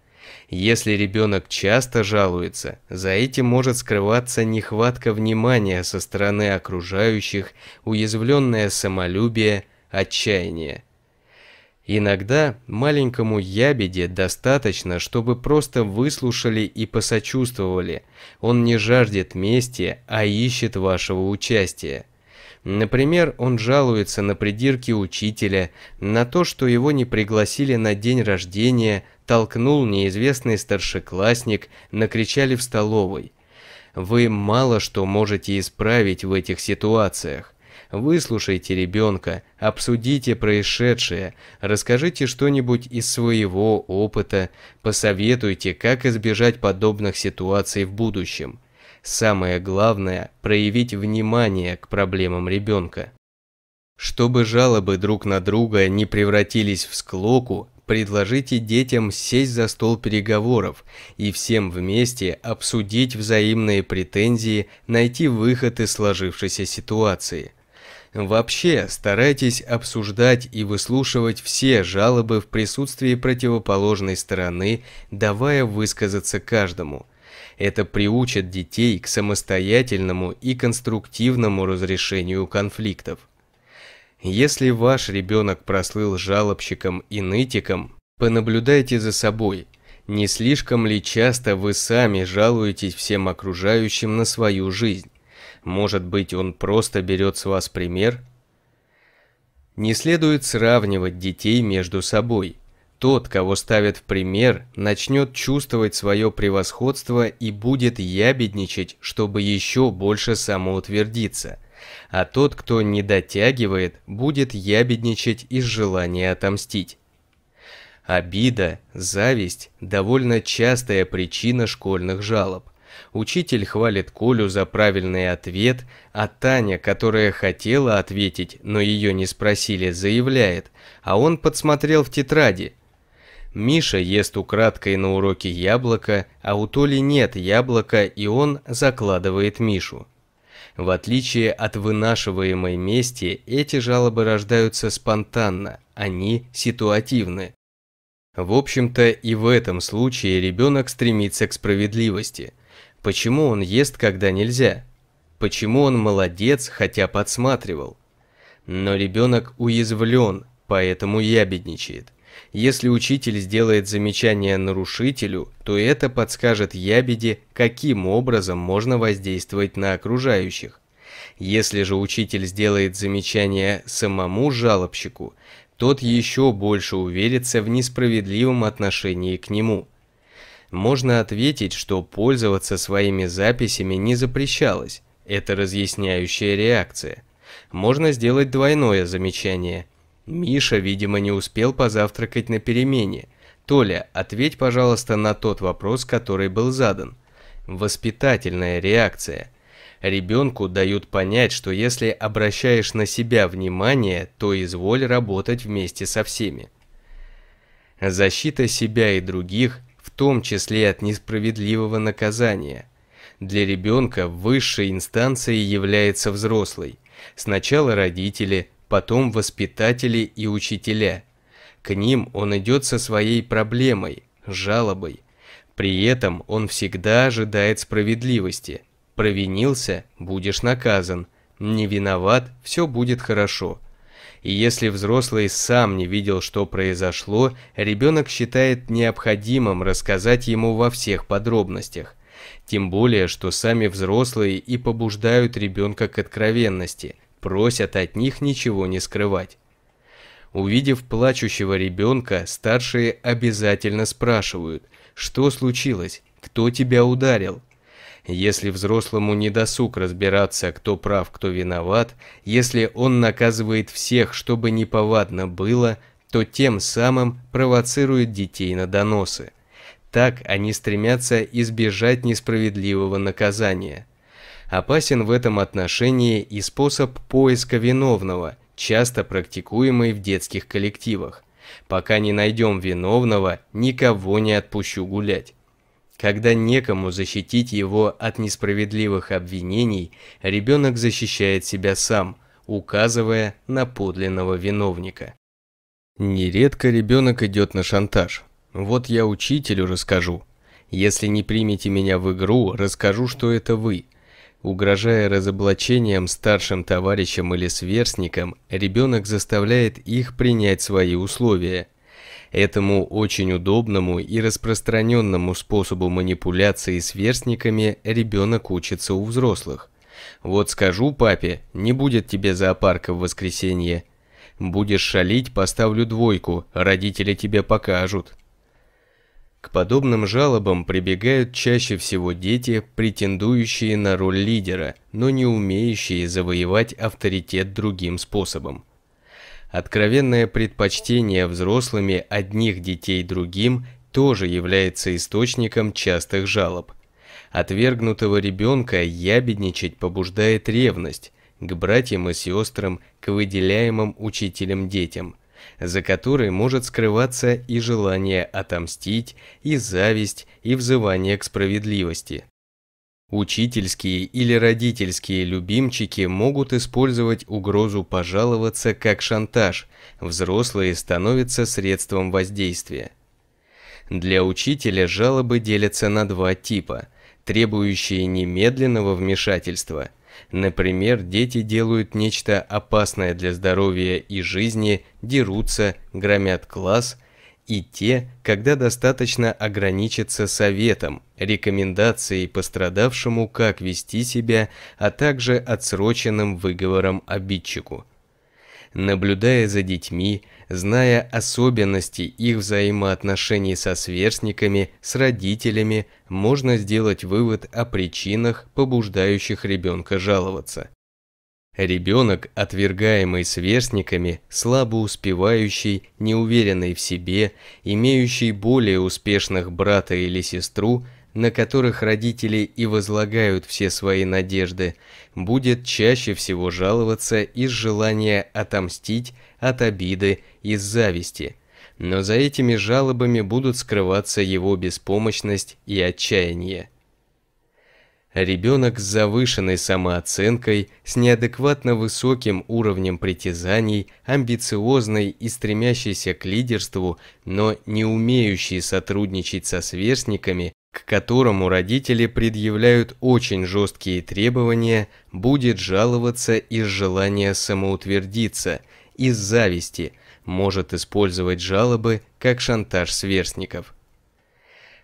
Если ребенок часто жалуется, за этим может скрываться нехватка внимания со стороны окружающих, уязвленное самолюбие, отчаяние. Иногда маленькому ябеде достаточно, чтобы просто выслушали и посочувствовали. Он не жаждет мести, а ищет вашего участия. Например, он жалуется на придирки учителя, на то, что его не пригласили на день рождения, толкнул неизвестный старшеклассник, накричали в столовой. Вы мало что можете исправить в этих ситуациях. Выслушайте ребенка, обсудите происшедшее, расскажите что-нибудь из своего опыта, посоветуйте, как избежать подобных ситуаций в будущем. Самое главное – проявить внимание к проблемам ребенка. Чтобы жалобы друг на друга не превратились в склоку, предложите детям сесть за стол переговоров и всем вместе обсудить взаимные претензии, найти выход из сложившейся ситуации – Вообще, старайтесь обсуждать и выслушивать все жалобы в присутствии противоположной стороны, давая высказаться каждому. Это приучит детей к самостоятельному и конструктивному разрешению конфликтов. Если ваш ребенок прослыл жалобщиком и нытиком, понаблюдайте за собой, не слишком ли часто вы сами жалуетесь всем окружающим на свою жизнь. Может быть, он просто берет с вас пример? Не следует сравнивать детей между собой. Тот, кого ставят в пример, начнет чувствовать свое превосходство и будет ябедничать, чтобы еще больше самоутвердиться. А тот, кто не дотягивает, будет ябедничать из желания отомстить. Обида, зависть – довольно частая причина школьных жалоб. Учитель хвалит Колю за правильный ответ, а Таня, которая хотела ответить, но ее не спросили, заявляет, а он подсмотрел в тетради. Миша ест украдкой на уроке яблоко, а у Толи нет яблока, и он закладывает Мишу. В отличие от вынашиваемой мести, эти жалобы рождаются спонтанно, они ситуативны. В общем-то и в этом случае ребенок стремится к справедливости – Почему он ест, когда нельзя? Почему он молодец, хотя подсматривал? Но ребенок уязвлен, поэтому ябедничает. Если учитель сделает замечание нарушителю, то это подскажет ябеде, каким образом можно воздействовать на окружающих. Если же учитель сделает замечание самому жалобщику, тот еще больше уверится в несправедливом отношении к нему – можно ответить, что пользоваться своими записями не запрещалось. Это разъясняющая реакция. Можно сделать двойное замечание. Миша, видимо, не успел позавтракать на перемене. Толя, ответь, пожалуйста, на тот вопрос, который был задан. Воспитательная реакция. Ребенку дают понять, что если обращаешь на себя внимание, то изволь работать вместе со всеми. Защита себя и других том числе от несправедливого наказания. Для ребенка высшей инстанцией является взрослый. Сначала родители, потом воспитатели и учителя. К ним он идет со своей проблемой, жалобой. При этом он всегда ожидает справедливости. Провинился – будешь наказан. Не виноват – все будет хорошо. И если взрослый сам не видел, что произошло, ребенок считает необходимым рассказать ему во всех подробностях. Тем более, что сами взрослые и побуждают ребенка к откровенности, просят от них ничего не скрывать. Увидев плачущего ребенка, старшие обязательно спрашивают, что случилось, кто тебя ударил, если взрослому не досуг разбираться, кто прав, кто виноват, если он наказывает всех, чтобы неповадно было, то тем самым провоцирует детей на доносы. Так они стремятся избежать несправедливого наказания. Опасен в этом отношении и способ поиска виновного, часто практикуемый в детских коллективах. Пока не найдем виновного, никого не отпущу гулять. Когда некому защитить его от несправедливых обвинений, ребенок защищает себя сам, указывая на подлинного виновника. Нередко ребенок идет на шантаж. Вот я учителю расскажу. Если не примете меня в игру, расскажу, что это вы. Угрожая разоблачением старшим товарищам или сверстникам, ребенок заставляет их принять свои условия – Этому очень удобному и распространенному способу манипуляции с верстниками ребенок учится у взрослых. Вот скажу папе, не будет тебе зоопарка в воскресенье. Будешь шалить, поставлю двойку, родители тебе покажут. К подобным жалобам прибегают чаще всего дети, претендующие на роль лидера, но не умеющие завоевать авторитет другим способом. Откровенное предпочтение взрослыми одних детей другим тоже является источником частых жалоб. Отвергнутого ребенка ябедничать побуждает ревность к братьям и сестрам, к выделяемым учителям детям, за которой может скрываться и желание отомстить, и зависть, и взывание к справедливости. Учительские или родительские любимчики могут использовать угрозу пожаловаться как шантаж, взрослые становятся средством воздействия. Для учителя жалобы делятся на два типа, требующие немедленного вмешательства. Например, дети делают нечто опасное для здоровья и жизни, дерутся, громят класс – и те, когда достаточно ограничиться советом, рекомендацией пострадавшему, как вести себя, а также отсроченным выговором обидчику. Наблюдая за детьми, зная особенности их взаимоотношений со сверстниками, с родителями, можно сделать вывод о причинах, побуждающих ребенка жаловаться. Ребенок, отвергаемый сверстниками, слабо успевающий, неуверенный в себе, имеющий более успешных брата или сестру, на которых родители и возлагают все свои надежды, будет чаще всего жаловаться из желания отомстить, от обиды, из зависти. Но за этими жалобами будут скрываться его беспомощность и отчаяние. Ребенок с завышенной самооценкой, с неадекватно высоким уровнем притязаний, амбициозный и стремящийся к лидерству, но не умеющий сотрудничать со сверстниками, к которому родители предъявляют очень жесткие требования, будет жаловаться из желания самоутвердиться, из зависти, может использовать жалобы как шантаж сверстников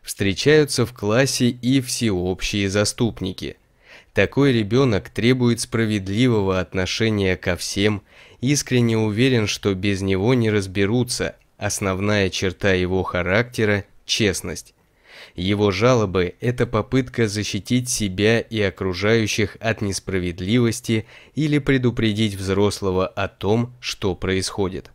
встречаются в классе и всеобщие заступники. Такой ребенок требует справедливого отношения ко всем, искренне уверен, что без него не разберутся, основная черта его характера – честность. Его жалобы – это попытка защитить себя и окружающих от несправедливости или предупредить взрослого о том, что происходит.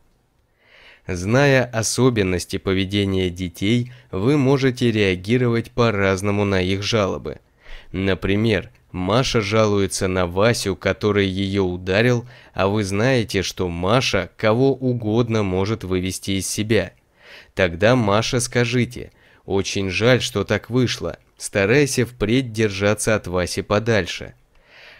Зная особенности поведения детей, вы можете реагировать по-разному на их жалобы. Например, Маша жалуется на Васю, который ее ударил, а вы знаете, что Маша кого угодно может вывести из себя. Тогда Маша скажите «Очень жаль, что так вышло, старайся впредь держаться от Васи подальше»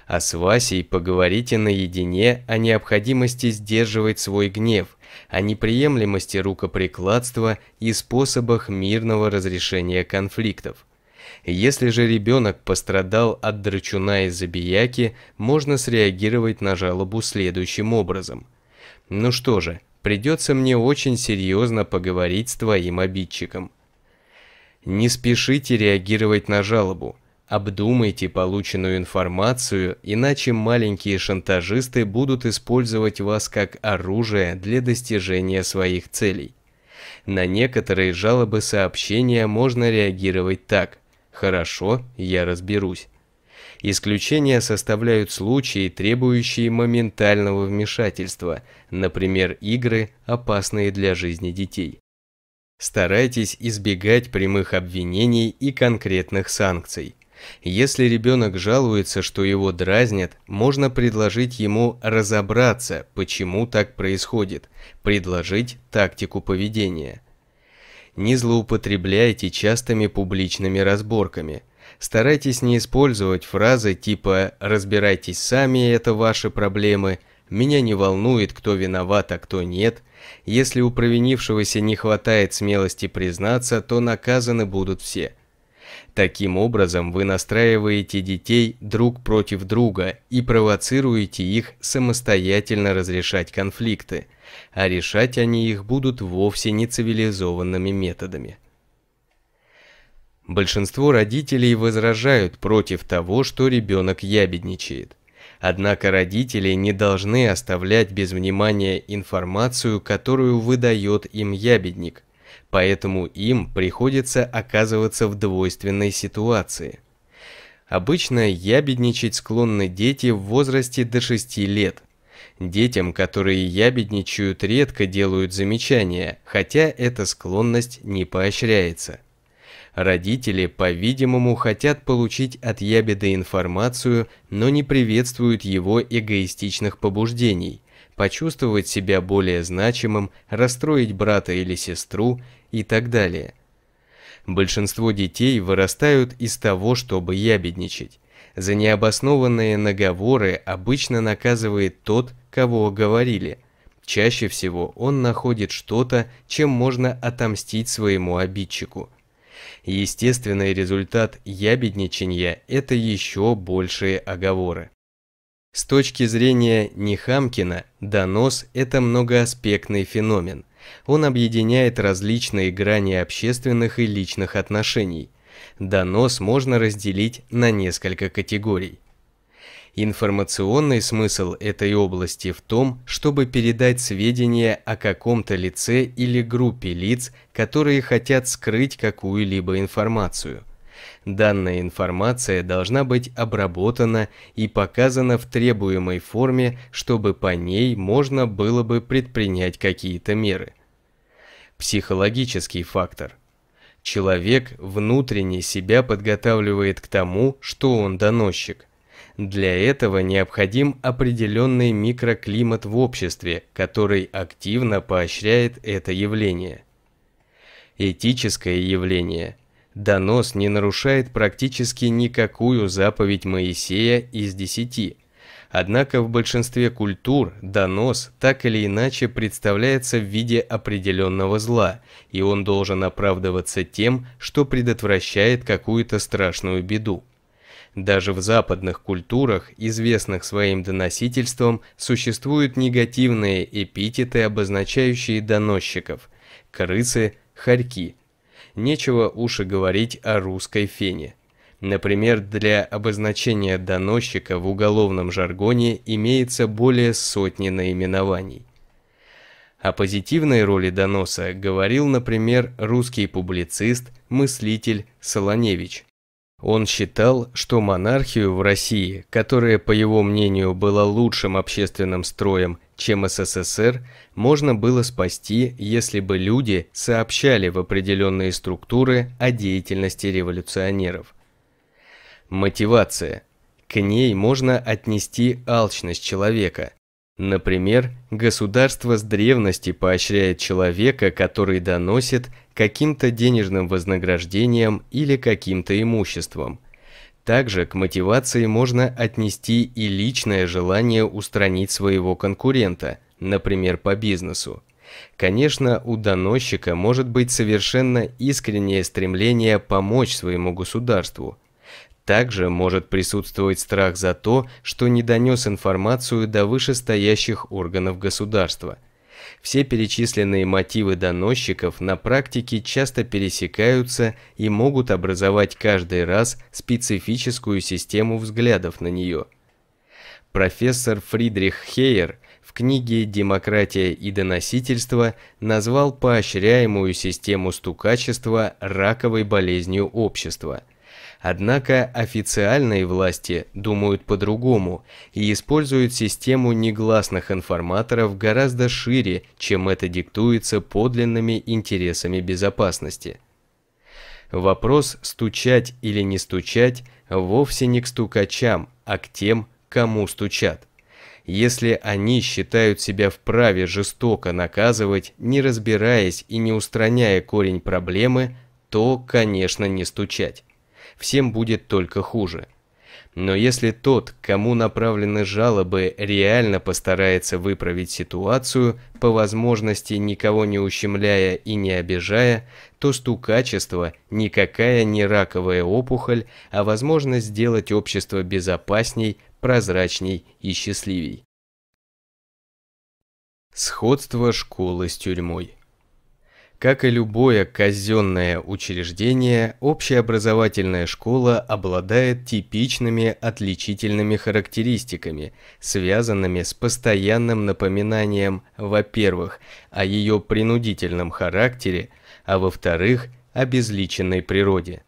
а с Васей поговорите наедине о необходимости сдерживать свой гнев, о неприемлемости рукоприкладства и способах мирного разрешения конфликтов. Если же ребенок пострадал от драчуна и забияки, можно среагировать на жалобу следующим образом. Ну что же, придется мне очень серьезно поговорить с твоим обидчиком. Не спешите реагировать на жалобу. Обдумайте полученную информацию, иначе маленькие шантажисты будут использовать вас как оружие для достижения своих целей. На некоторые жалобы сообщения можно реагировать так «Хорошо, я разберусь». Исключения составляют случаи, требующие моментального вмешательства, например, игры, опасные для жизни детей. Старайтесь избегать прямых обвинений и конкретных санкций. Если ребенок жалуется, что его дразнят, можно предложить ему разобраться, почему так происходит, предложить тактику поведения. Не злоупотребляйте частыми публичными разборками. Старайтесь не использовать фразы типа «разбирайтесь сами, это ваши проблемы», «меня не волнует, кто виноват, а кто нет», «если у провинившегося не хватает смелости признаться, то наказаны будут все», Таким образом, вы настраиваете детей друг против друга и провоцируете их самостоятельно разрешать конфликты, а решать они их будут вовсе не цивилизованными методами. Большинство родителей возражают против того, что ребенок ябедничает. Однако родители не должны оставлять без внимания информацию, которую выдает им ябедник, поэтому им приходится оказываться в двойственной ситуации. Обычно ябедничать склонны дети в возрасте до 6 лет. Детям, которые ябедничают, редко делают замечания, хотя эта склонность не поощряется. Родители, по-видимому, хотят получить от ябеда информацию, но не приветствуют его эгоистичных побуждений, почувствовать себя более значимым, расстроить брата или сестру и так далее. Большинство детей вырастают из того, чтобы ябедничать. За необоснованные наговоры обычно наказывает тот, кого говорили. Чаще всего он находит что-то, чем можно отомстить своему обидчику. Естественный результат ябедничания – это еще большие оговоры. С точки зрения Нихамкина донос – это многоаспектный феномен – он объединяет различные грани общественных и личных отношений. Донос можно разделить на несколько категорий. Информационный смысл этой области в том, чтобы передать сведения о каком-то лице или группе лиц, которые хотят скрыть какую-либо информацию. Данная информация должна быть обработана и показана в требуемой форме, чтобы по ней можно было бы предпринять какие-то меры. Психологический фактор. Человек внутренне себя подготавливает к тому, что он доносчик. Для этого необходим определенный микроклимат в обществе, который активно поощряет это явление. Этическое явление – Донос не нарушает практически никакую заповедь Моисея из десяти. Однако в большинстве культур донос так или иначе представляется в виде определенного зла, и он должен оправдываться тем, что предотвращает какую-то страшную беду. Даже в западных культурах, известных своим доносительством, существуют негативные эпитеты, обозначающие доносчиков – крысы, хорьки – нечего уж и говорить о русской фене. Например, для обозначения доносчика в уголовном жаргоне имеется более сотни наименований. О позитивной роли доноса говорил, например, русский публицист, мыслитель Солоневич. Он считал, что монархию в России, которая, по его мнению, была лучшим общественным строем чем СССР можно было спасти, если бы люди сообщали в определенные структуры о деятельности революционеров. Мотивация. К ней можно отнести алчность человека. Например, государство с древности поощряет человека, который доносит каким-то денежным вознаграждением или каким-то имуществом – также к мотивации можно отнести и личное желание устранить своего конкурента, например, по бизнесу. Конечно, у доносчика может быть совершенно искреннее стремление помочь своему государству. Также может присутствовать страх за то, что не донес информацию до вышестоящих органов государства – все перечисленные мотивы доносчиков на практике часто пересекаются и могут образовать каждый раз специфическую систему взглядов на нее. Профессор Фридрих Хейер в книге «Демократия и доносительство» назвал поощряемую систему стукачества раковой болезнью общества – Однако официальные власти думают по-другому и используют систему негласных информаторов гораздо шире, чем это диктуется подлинными интересами безопасности. Вопрос «стучать или не стучать» вовсе не к стукачам, а к тем, кому стучат. Если они считают себя вправе жестоко наказывать, не разбираясь и не устраняя корень проблемы, то, конечно, не стучать всем будет только хуже. Но если тот, кому направлены жалобы, реально постарается выправить ситуацию, по возможности никого не ущемляя и не обижая, то стукачество никакая не раковая опухоль, а возможность сделать общество безопасней, прозрачней и счастливей. Сходство школы с тюрьмой как и любое казенное учреждение, общеобразовательная школа обладает типичными отличительными характеристиками, связанными с постоянным напоминанием, во-первых, о ее принудительном характере, а во-вторых, о безличенной природе.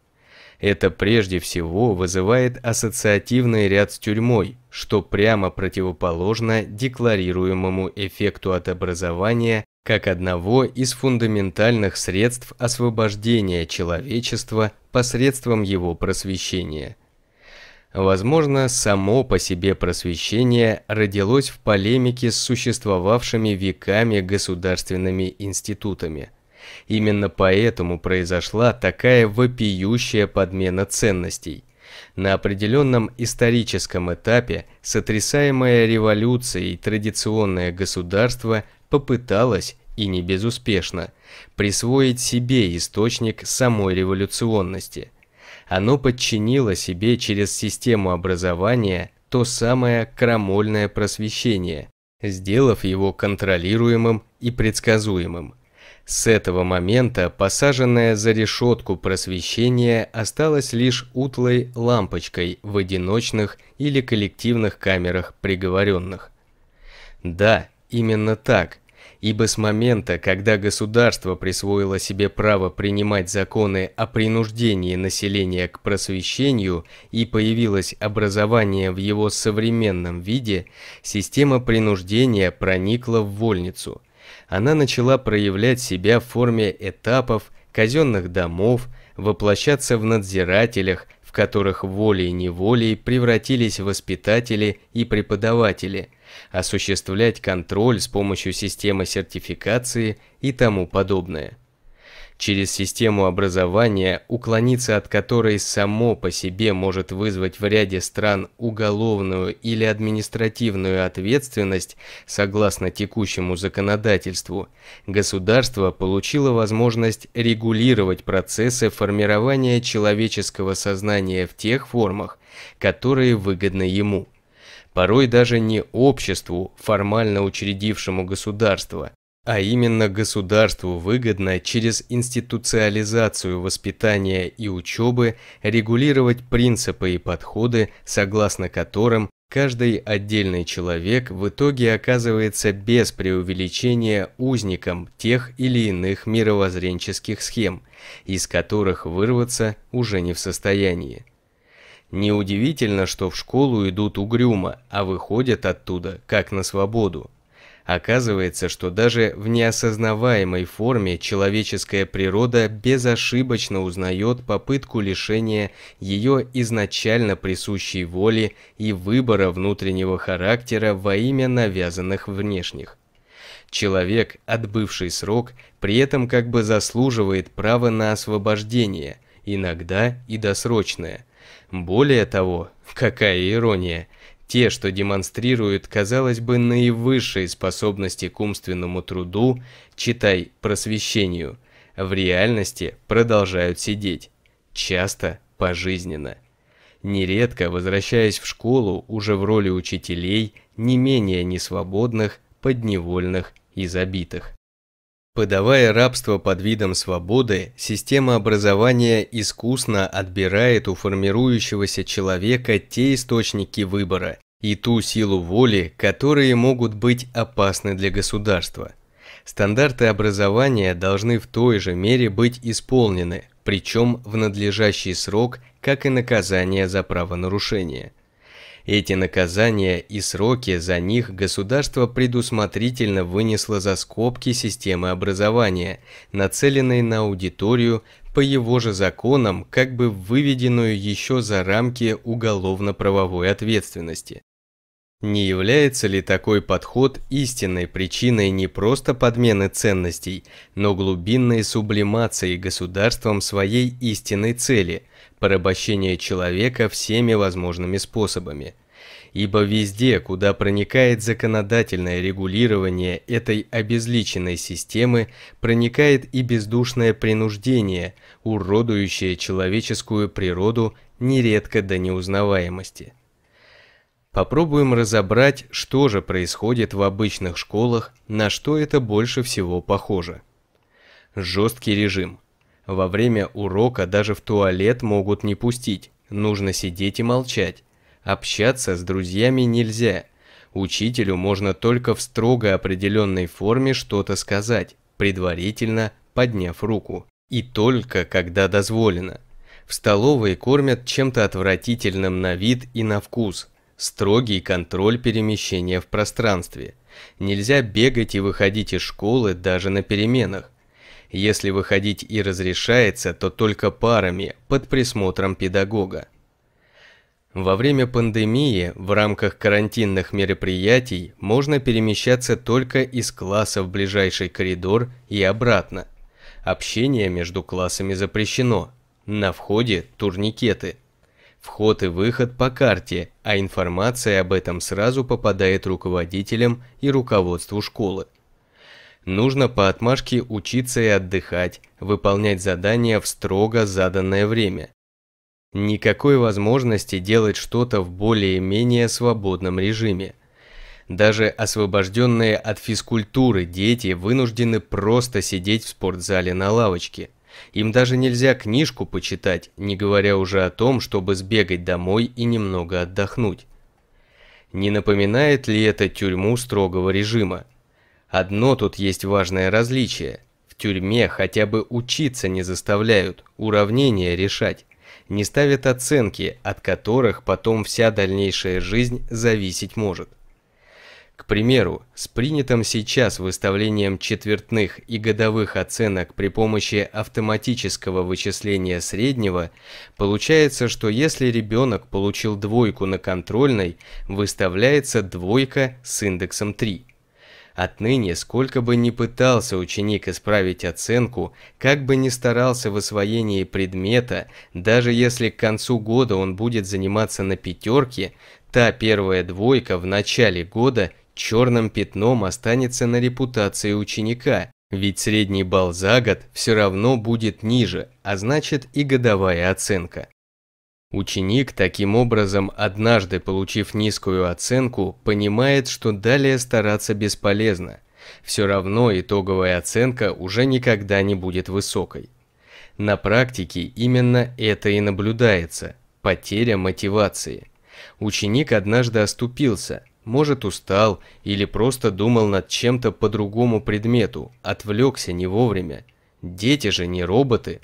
Это прежде всего вызывает ассоциативный ряд с тюрьмой, что прямо противоположно декларируемому эффекту от образования как одного из фундаментальных средств освобождения человечества посредством его просвещения. Возможно, само по себе просвещение родилось в полемике с существовавшими веками государственными институтами. Именно поэтому произошла такая вопиющая подмена ценностей. На определенном историческом этапе сотрясаемая революцией традиционное государство попыталось и не безуспешно, присвоить себе источник самой революционности. Оно подчинило себе через систему образования то самое крамольное просвещение, сделав его контролируемым и предсказуемым. С этого момента посаженное за решетку просвещение осталось лишь утлой лампочкой в одиночных или коллективных камерах приговоренных. Да, именно так – ибо с момента, когда государство присвоило себе право принимать законы о принуждении населения к просвещению и появилось образование в его современном виде, система принуждения проникла в вольницу. Она начала проявлять себя в форме этапов, казенных домов, воплощаться в надзирателях, в которых волей-неволей превратились воспитатели и преподаватели – осуществлять контроль с помощью системы сертификации и тому подобное. Через систему образования, уклониться от которой само по себе может вызвать в ряде стран уголовную или административную ответственность, согласно текущему законодательству, государство получило возможность регулировать процессы формирования человеческого сознания в тех формах, которые выгодны ему – порой даже не обществу, формально учредившему государство, а именно государству выгодно через институциализацию воспитания и учебы регулировать принципы и подходы, согласно которым каждый отдельный человек в итоге оказывается без преувеличения узником тех или иных мировоззренческих схем, из которых вырваться уже не в состоянии. Неудивительно, что в школу идут угрюмо, а выходят оттуда, как на свободу. Оказывается, что даже в неосознаваемой форме человеческая природа безошибочно узнает попытку лишения ее изначально присущей воли и выбора внутреннего характера во имя навязанных внешних. Человек, отбывший срок, при этом как бы заслуживает права на освобождение, иногда и досрочное – более того, какая ирония, те, что демонстрируют, казалось бы, наивысшие способности к умственному труду, читай просвещению, в реальности продолжают сидеть, часто пожизненно. Нередко, возвращаясь в школу уже в роли учителей, не менее несвободных, подневольных и забитых. Подавая рабство под видом свободы, система образования искусно отбирает у формирующегося человека те источники выбора и ту силу воли, которые могут быть опасны для государства. Стандарты образования должны в той же мере быть исполнены, причем в надлежащий срок, как и наказание за правонарушение – эти наказания и сроки за них государство предусмотрительно вынесло за скобки системы образования, нацеленной на аудиторию по его же законам, как бы выведенную еще за рамки уголовно-правовой ответственности. Не является ли такой подход истинной причиной не просто подмены ценностей, но глубинной сублимации государством своей истинной цели – порабощения человека всеми возможными способами? ибо везде, куда проникает законодательное регулирование этой обезличенной системы, проникает и бездушное принуждение, уродующее человеческую природу нередко до неузнаваемости. Попробуем разобрать, что же происходит в обычных школах, на что это больше всего похоже. Жесткий режим. Во время урока даже в туалет могут не пустить, нужно сидеть и молчать. Общаться с друзьями нельзя. Учителю можно только в строго определенной форме что-то сказать, предварительно подняв руку. И только когда дозволено. В столовой кормят чем-то отвратительным на вид и на вкус. Строгий контроль перемещения в пространстве. Нельзя бегать и выходить из школы даже на переменах. Если выходить и разрешается, то только парами, под присмотром педагога. Во время пандемии в рамках карантинных мероприятий можно перемещаться только из класса в ближайший коридор и обратно. Общение между классами запрещено. На входе турникеты. Вход и выход по карте, а информация об этом сразу попадает руководителям и руководству школы. Нужно по отмашке учиться и отдыхать, выполнять задания в строго заданное время, Никакой возможности делать что-то в более-менее свободном режиме. Даже освобожденные от физкультуры дети вынуждены просто сидеть в спортзале на лавочке. Им даже нельзя книжку почитать, не говоря уже о том, чтобы сбегать домой и немного отдохнуть. Не напоминает ли это тюрьму строгого режима? Одно тут есть важное различие. В тюрьме хотя бы учиться не заставляют, уравнения решать не ставят оценки, от которых потом вся дальнейшая жизнь зависеть может. К примеру, с принятым сейчас выставлением четвертных и годовых оценок при помощи автоматического вычисления среднего, получается, что если ребенок получил двойку на контрольной, выставляется двойка с индексом 3. Отныне, сколько бы ни пытался ученик исправить оценку, как бы ни старался в освоении предмета, даже если к концу года он будет заниматься на пятерке, та первая двойка в начале года черным пятном останется на репутации ученика, ведь средний балл за год все равно будет ниже, а значит и годовая оценка. Ученик, таким образом, однажды получив низкую оценку, понимает, что далее стараться бесполезно. Все равно итоговая оценка уже никогда не будет высокой. На практике именно это и наблюдается – потеря мотивации. Ученик однажды оступился, может устал или просто думал над чем-то по другому предмету, отвлекся не вовремя. Дети же не роботы.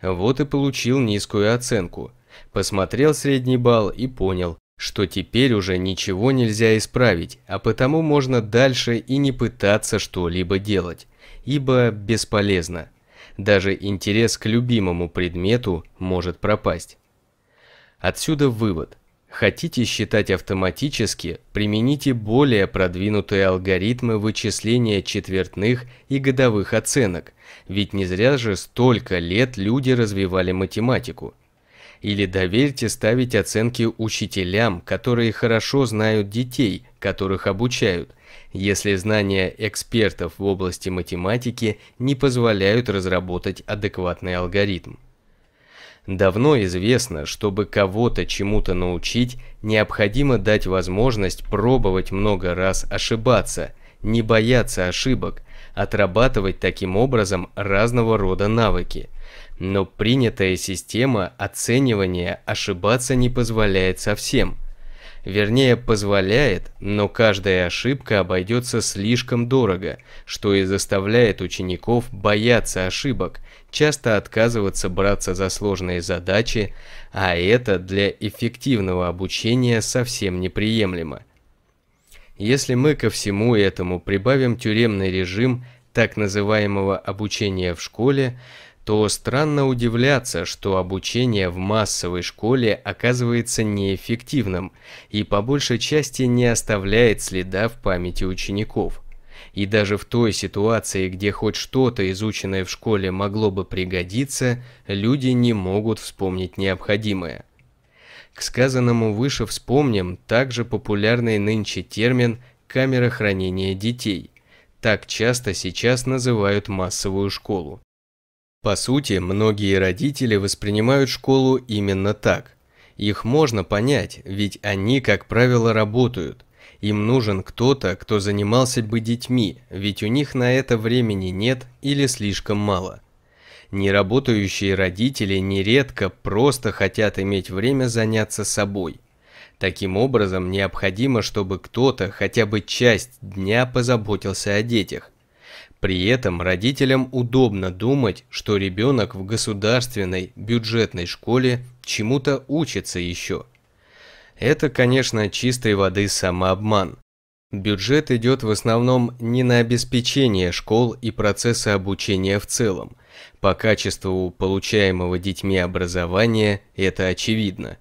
Вот и получил низкую оценку – Посмотрел средний балл и понял, что теперь уже ничего нельзя исправить, а потому можно дальше и не пытаться что-либо делать, ибо бесполезно. Даже интерес к любимому предмету может пропасть. Отсюда вывод. Хотите считать автоматически, примените более продвинутые алгоритмы вычисления четвертных и годовых оценок, ведь не зря же столько лет люди развивали математику – или доверьте ставить оценки учителям, которые хорошо знают детей, которых обучают, если знания экспертов в области математики не позволяют разработать адекватный алгоритм. Давно известно, чтобы кого-то чему-то научить, необходимо дать возможность пробовать много раз ошибаться, не бояться ошибок, отрабатывать таким образом разного рода навыки – но принятая система оценивания ошибаться не позволяет совсем. Вернее, позволяет, но каждая ошибка обойдется слишком дорого, что и заставляет учеников бояться ошибок, часто отказываться браться за сложные задачи, а это для эффективного обучения совсем неприемлемо. Если мы ко всему этому прибавим тюремный режим так называемого обучения в школе, то странно удивляться, что обучение в массовой школе оказывается неэффективным и по большей части не оставляет следа в памяти учеников. И даже в той ситуации, где хоть что-то изученное в школе могло бы пригодиться, люди не могут вспомнить необходимое. К сказанному выше вспомним также популярный нынче термин «камера хранения детей». Так часто сейчас называют массовую школу. По сути, многие родители воспринимают школу именно так. Их можно понять, ведь они, как правило, работают. Им нужен кто-то, кто занимался бы детьми, ведь у них на это времени нет или слишком мало. Неработающие родители нередко просто хотят иметь время заняться собой. Таким образом, необходимо, чтобы кто-то хотя бы часть дня позаботился о детях, при этом родителям удобно думать, что ребенок в государственной бюджетной школе чему-то учится еще. Это, конечно, чистой воды самообман. Бюджет идет в основном не на обеспечение школ и процесса обучения в целом. По качеству получаемого детьми образования это очевидно.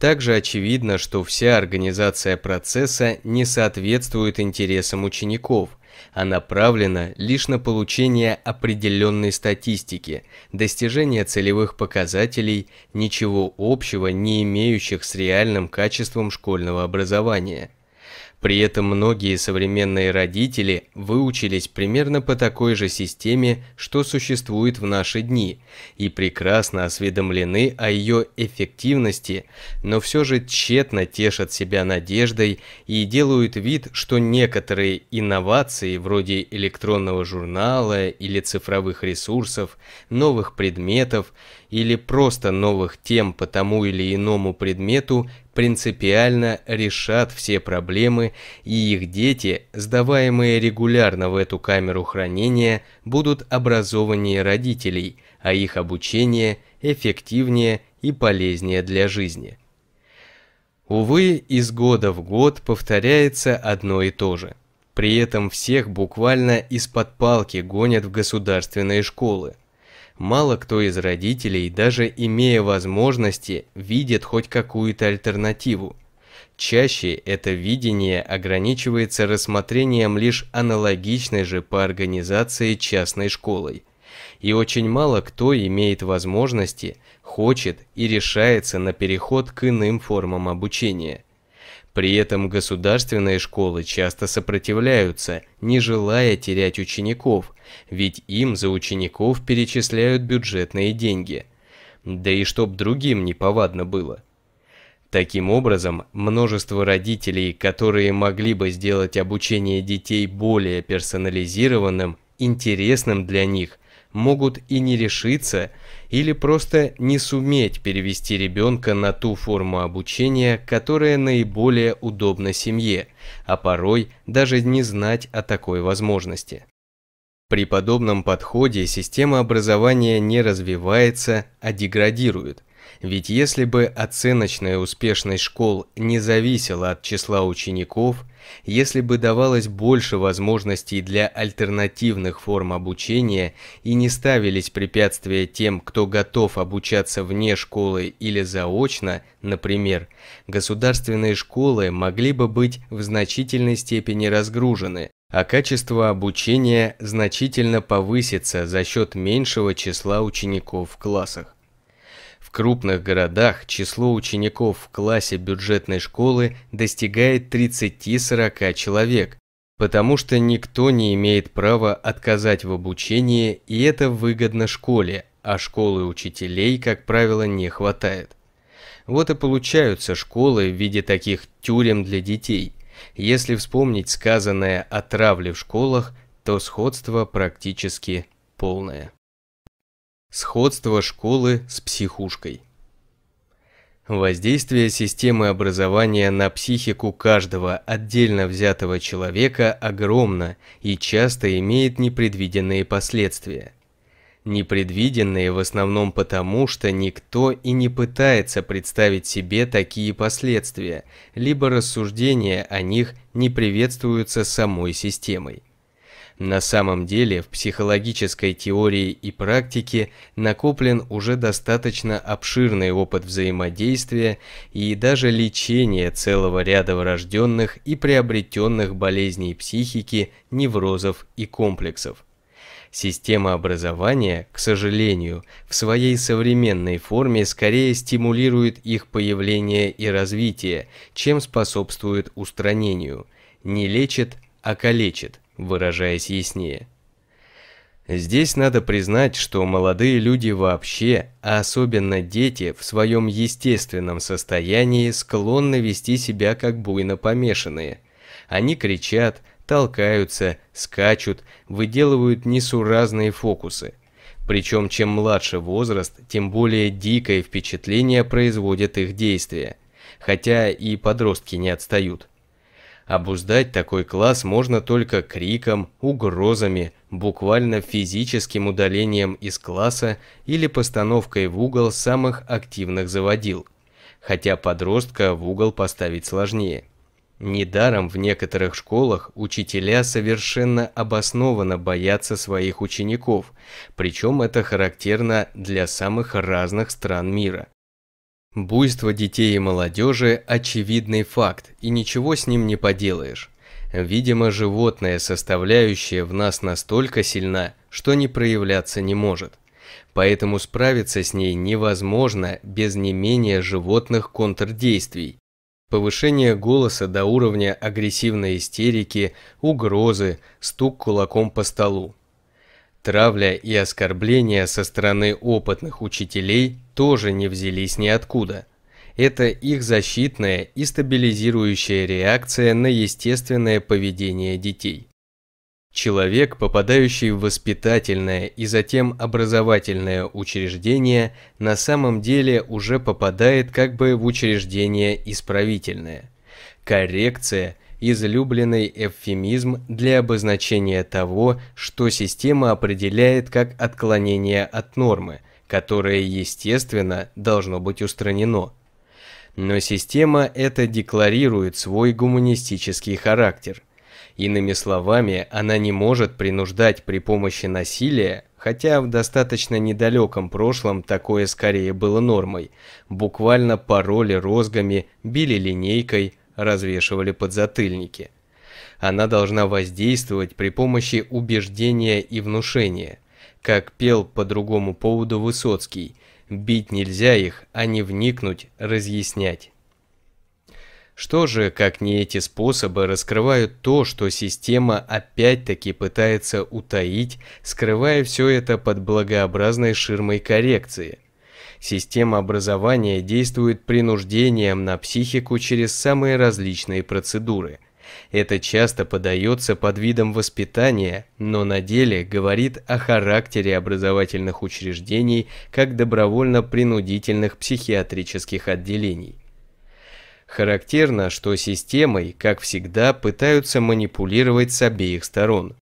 Также очевидно, что вся организация процесса не соответствует интересам учеников, а направлена лишь на получение определенной статистики, достижение целевых показателей, ничего общего не имеющих с реальным качеством школьного образования – при этом многие современные родители выучились примерно по такой же системе, что существует в наши дни, и прекрасно осведомлены о ее эффективности, но все же тщетно тешат себя надеждой и делают вид, что некоторые инновации вроде электронного журнала или цифровых ресурсов, новых предметов или просто новых тем по тому или иному предмету принципиально решат все проблемы, и их дети, сдаваемые регулярно в эту камеру хранения, будут образованнее родителей, а их обучение эффективнее и полезнее для жизни. Увы, из года в год повторяется одно и то же. При этом всех буквально из-под палки гонят в государственные школы – Мало кто из родителей, даже имея возможности, видит хоть какую-то альтернативу. Чаще это видение ограничивается рассмотрением лишь аналогичной же по организации частной школой. И очень мало кто имеет возможности, хочет и решается на переход к иным формам обучения. При этом государственные школы часто сопротивляются, не желая терять учеников, ведь им за учеников перечисляют бюджетные деньги. Да и чтоб другим неповадно было. Таким образом, множество родителей, которые могли бы сделать обучение детей более персонализированным, интересным для них, могут и не решиться – или просто не суметь перевести ребенка на ту форму обучения, которая наиболее удобна семье, а порой даже не знать о такой возможности. При подобном подходе система образования не развивается, а деградирует. Ведь если бы оценочная успешность школ не зависела от числа учеников, если бы давалось больше возможностей для альтернативных форм обучения и не ставились препятствия тем, кто готов обучаться вне школы или заочно, например, государственные школы могли бы быть в значительной степени разгружены, а качество обучения значительно повысится за счет меньшего числа учеников в классах крупных городах число учеников в классе бюджетной школы достигает 30-40 человек, потому что никто не имеет права отказать в обучении, и это выгодно школе, а школы учителей, как правило, не хватает. Вот и получаются школы в виде таких тюрем для детей. Если вспомнить сказанное о травле в школах, то сходство практически полное. Сходство школы с психушкой. Воздействие системы образования на психику каждого отдельно взятого человека огромно и часто имеет непредвиденные последствия. Непредвиденные в основном потому, что никто и не пытается представить себе такие последствия, либо рассуждения о них не приветствуются самой системой. На самом деле, в психологической теории и практике накоплен уже достаточно обширный опыт взаимодействия и даже лечения целого ряда врожденных и приобретенных болезней психики, неврозов и комплексов. Система образования, к сожалению, в своей современной форме скорее стимулирует их появление и развитие, чем способствует устранению. Не лечит, а калечит выражаясь яснее. Здесь надо признать, что молодые люди вообще, а особенно дети, в своем естественном состоянии склонны вести себя как буйно помешанные. Они кричат, толкаются, скачут, выделывают несуразные фокусы. Причем чем младше возраст, тем более дикое впечатление производят их действия. Хотя и подростки не отстают. Обуздать такой класс можно только криком, угрозами, буквально физическим удалением из класса или постановкой в угол самых активных заводил. Хотя подростка в угол поставить сложнее. Недаром в некоторых школах учителя совершенно обоснованно боятся своих учеников, причем это характерно для самых разных стран мира. Буйство детей и молодежи – очевидный факт, и ничего с ним не поделаешь. Видимо, животная составляющая в нас настолько сильна, что не проявляться не может. Поэтому справиться с ней невозможно без не менее животных контрдействий. Повышение голоса до уровня агрессивной истерики, угрозы, стук кулаком по столу. Травля и оскорбления со стороны опытных учителей тоже не взялись ниоткуда. Это их защитная и стабилизирующая реакция на естественное поведение детей. Человек, попадающий в воспитательное и затем образовательное учреждение, на самом деле уже попадает как бы в учреждение исправительное. Коррекция – излюбленный эвфемизм для обозначения того, что система определяет как отклонение от нормы, которое, естественно, должно быть устранено. Но система это декларирует свой гуманистический характер. Иными словами, она не может принуждать при помощи насилия, хотя в достаточно недалеком прошлом такое скорее было нормой, буквально пароли розгами, били линейкой, развешивали подзатыльники. Она должна воздействовать при помощи убеждения и внушения. Как пел по другому поводу Высоцкий, бить нельзя их, а не вникнуть, разъяснять. Что же, как не эти способы, раскрывают то, что система опять-таки пытается утаить, скрывая все это под благообразной ширмой коррекции – Система образования действует принуждением на психику через самые различные процедуры. Это часто подается под видом воспитания, но на деле говорит о характере образовательных учреждений как добровольно-принудительных психиатрических отделений. Характерно, что системой, как всегда, пытаются манипулировать с обеих сторон.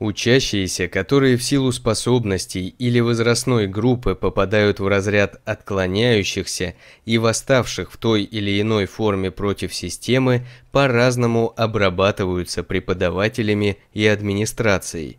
Учащиеся, которые в силу способностей или возрастной группы попадают в разряд отклоняющихся и восставших в той или иной форме против системы, по-разному обрабатываются преподавателями и администрацией.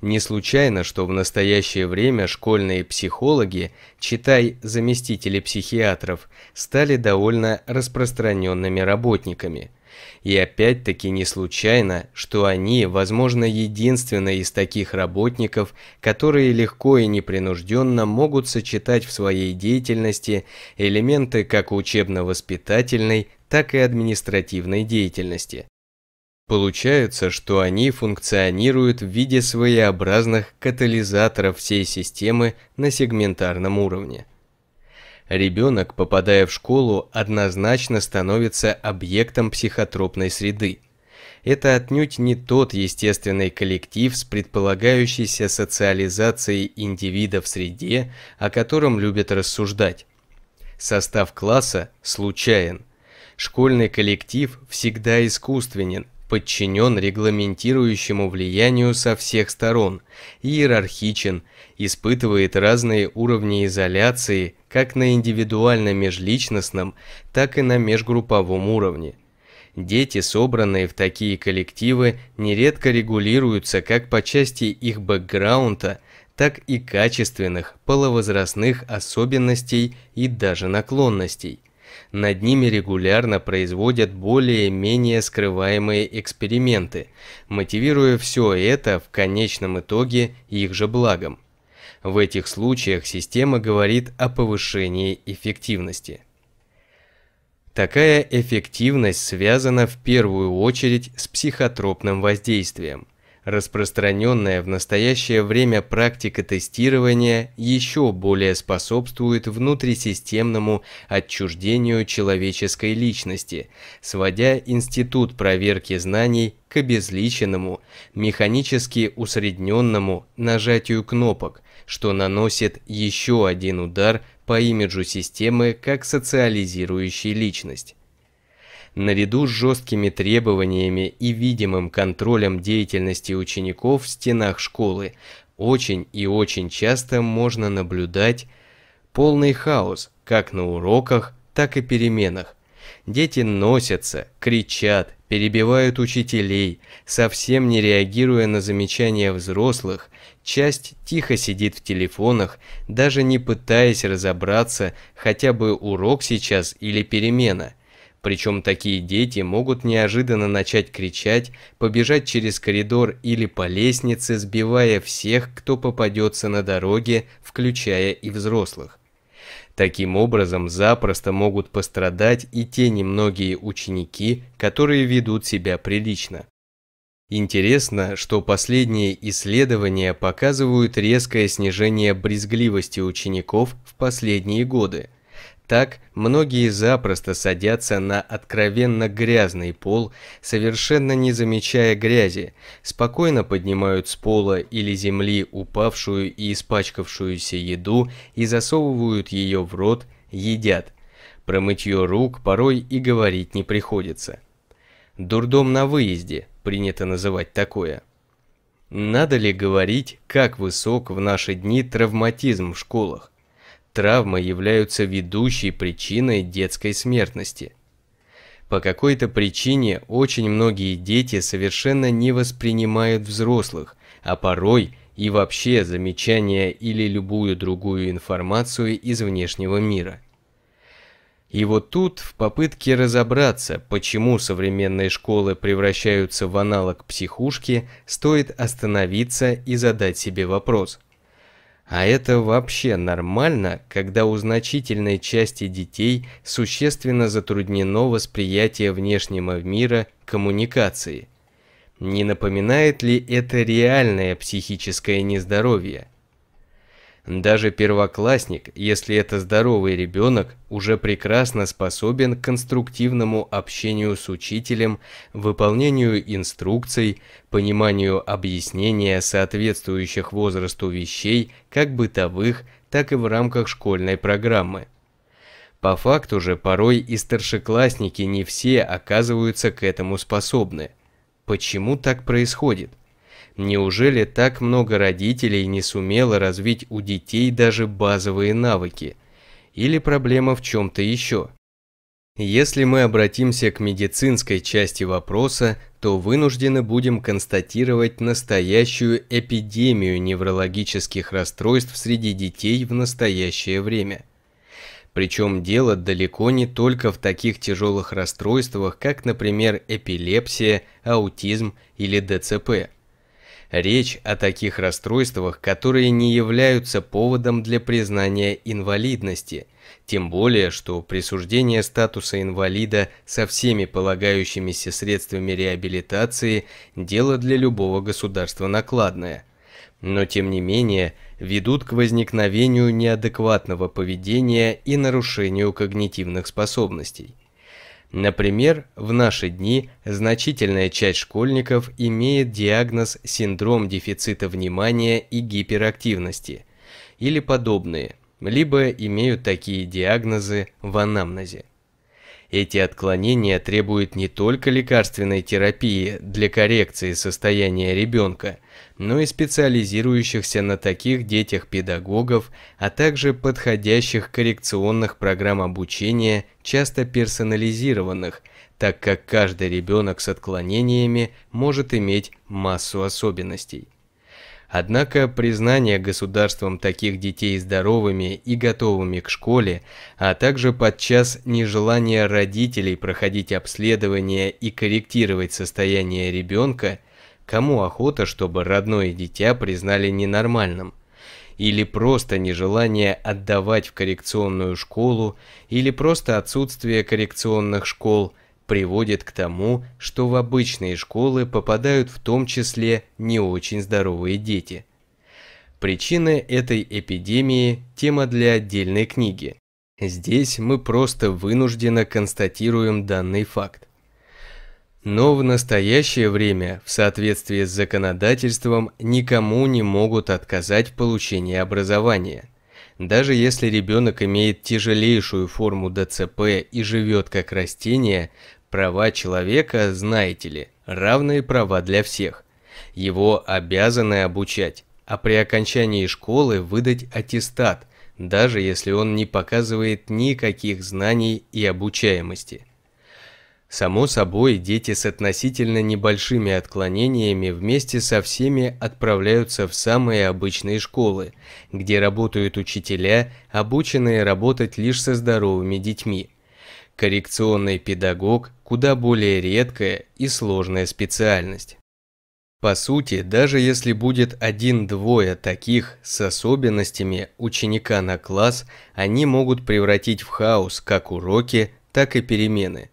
Не случайно, что в настоящее время школьные психологи, читай заместители психиатров, стали довольно распространенными работниками – и опять-таки не случайно, что они, возможно, единственные из таких работников, которые легко и непринужденно могут сочетать в своей деятельности элементы как учебно-воспитательной, так и административной деятельности. Получается, что они функционируют в виде своеобразных катализаторов всей системы на сегментарном уровне. Ребенок, попадая в школу, однозначно становится объектом психотропной среды. Это отнюдь не тот естественный коллектив с предполагающейся социализацией индивида в среде, о котором любят рассуждать. Состав класса случайен. Школьный коллектив всегда искусственен, подчинен регламентирующему влиянию со всех сторон, иерархичен, испытывает разные уровни изоляции как на индивидуально-межличностном, так и на межгрупповом уровне. Дети, собранные в такие коллективы, нередко регулируются как по части их бэкграунда, так и качественных, половозрастных особенностей и даже наклонностей – над ними регулярно производят более-менее скрываемые эксперименты, мотивируя все это в конечном итоге их же благом. В этих случаях система говорит о повышении эффективности. Такая эффективность связана в первую очередь с психотропным воздействием. Распространенная в настоящее время практика тестирования еще более способствует внутрисистемному отчуждению человеческой личности, сводя институт проверки знаний к обезличенному, механически усредненному нажатию кнопок, что наносит еще один удар по имиджу системы как социализирующей личность наряду с жесткими требованиями и видимым контролем деятельности учеников в стенах школы, очень и очень часто можно наблюдать полный хаос как на уроках, так и переменах. Дети носятся, кричат, перебивают учителей, совсем не реагируя на замечания взрослых, часть тихо сидит в телефонах, даже не пытаясь разобраться, хотя бы урок сейчас или перемена – причем такие дети могут неожиданно начать кричать, побежать через коридор или по лестнице, сбивая всех, кто попадется на дороге, включая и взрослых. Таким образом, запросто могут пострадать и те немногие ученики, которые ведут себя прилично. Интересно, что последние исследования показывают резкое снижение брезгливости учеников в последние годы – так, многие запросто садятся на откровенно грязный пол, совершенно не замечая грязи, спокойно поднимают с пола или земли упавшую и испачкавшуюся еду и засовывают ее в рот, едят. Про мытье рук порой и говорить не приходится. Дурдом на выезде, принято называть такое. Надо ли говорить, как высок в наши дни травматизм в школах? травмы являются ведущей причиной детской смертности. По какой-то причине очень многие дети совершенно не воспринимают взрослых, а порой и вообще замечания или любую другую информацию из внешнего мира. И вот тут, в попытке разобраться, почему современные школы превращаются в аналог психушки, стоит остановиться и задать себе вопрос – а это вообще нормально, когда у значительной части детей существенно затруднено восприятие внешнего мира коммуникации? Не напоминает ли это реальное психическое нездоровье? Даже первоклассник, если это здоровый ребенок, уже прекрасно способен к конструктивному общению с учителем, выполнению инструкций, пониманию объяснения соответствующих возрасту вещей, как бытовых, так и в рамках школьной программы. По факту же порой и старшеклассники не все оказываются к этому способны. Почему так происходит? Неужели так много родителей не сумело развить у детей даже базовые навыки? Или проблема в чем-то еще? Если мы обратимся к медицинской части вопроса, то вынуждены будем констатировать настоящую эпидемию неврологических расстройств среди детей в настоящее время. Причем дело далеко не только в таких тяжелых расстройствах, как, например, эпилепсия, аутизм или ДЦП. Речь о таких расстройствах, которые не являются поводом для признания инвалидности, тем более, что присуждение статуса инвалида со всеми полагающимися средствами реабилитации – дело для любого государства накладное. Но тем не менее, ведут к возникновению неадекватного поведения и нарушению когнитивных способностей. Например, в наши дни значительная часть школьников имеет диагноз синдром дефицита внимания и гиперактивности или подобные, либо имеют такие диагнозы в анамнезе. Эти отклонения требуют не только лекарственной терапии для коррекции состояния ребенка, но и специализирующихся на таких детях педагогов, а также подходящих коррекционных программ обучения, часто персонализированных, так как каждый ребенок с отклонениями может иметь массу особенностей. Однако признание государством таких детей здоровыми и готовыми к школе, а также подчас нежелание родителей проходить обследование и корректировать состояние ребенка, кому охота, чтобы родное дитя признали ненормальным? или просто нежелание отдавать в коррекционную школу, или просто отсутствие коррекционных школ – приводит к тому, что в обычные школы попадают в том числе не очень здоровые дети. Причины этой эпидемии – тема для отдельной книги. Здесь мы просто вынужденно констатируем данный факт. Но в настоящее время, в соответствии с законодательством, никому не могут отказать в получении образования. Даже если ребенок имеет тяжелейшую форму ДЦП и живет как растение, Права человека, знаете ли, равные права для всех. Его обязаны обучать, а при окончании школы выдать аттестат, даже если он не показывает никаких знаний и обучаемости. Само собой, дети с относительно небольшими отклонениями вместе со всеми отправляются в самые обычные школы, где работают учителя, обученные работать лишь со здоровыми детьми. Коррекционный педагог, куда более редкая и сложная специальность. По сути, даже если будет один-двое таких с особенностями ученика на класс, они могут превратить в хаос как уроки, так и перемены.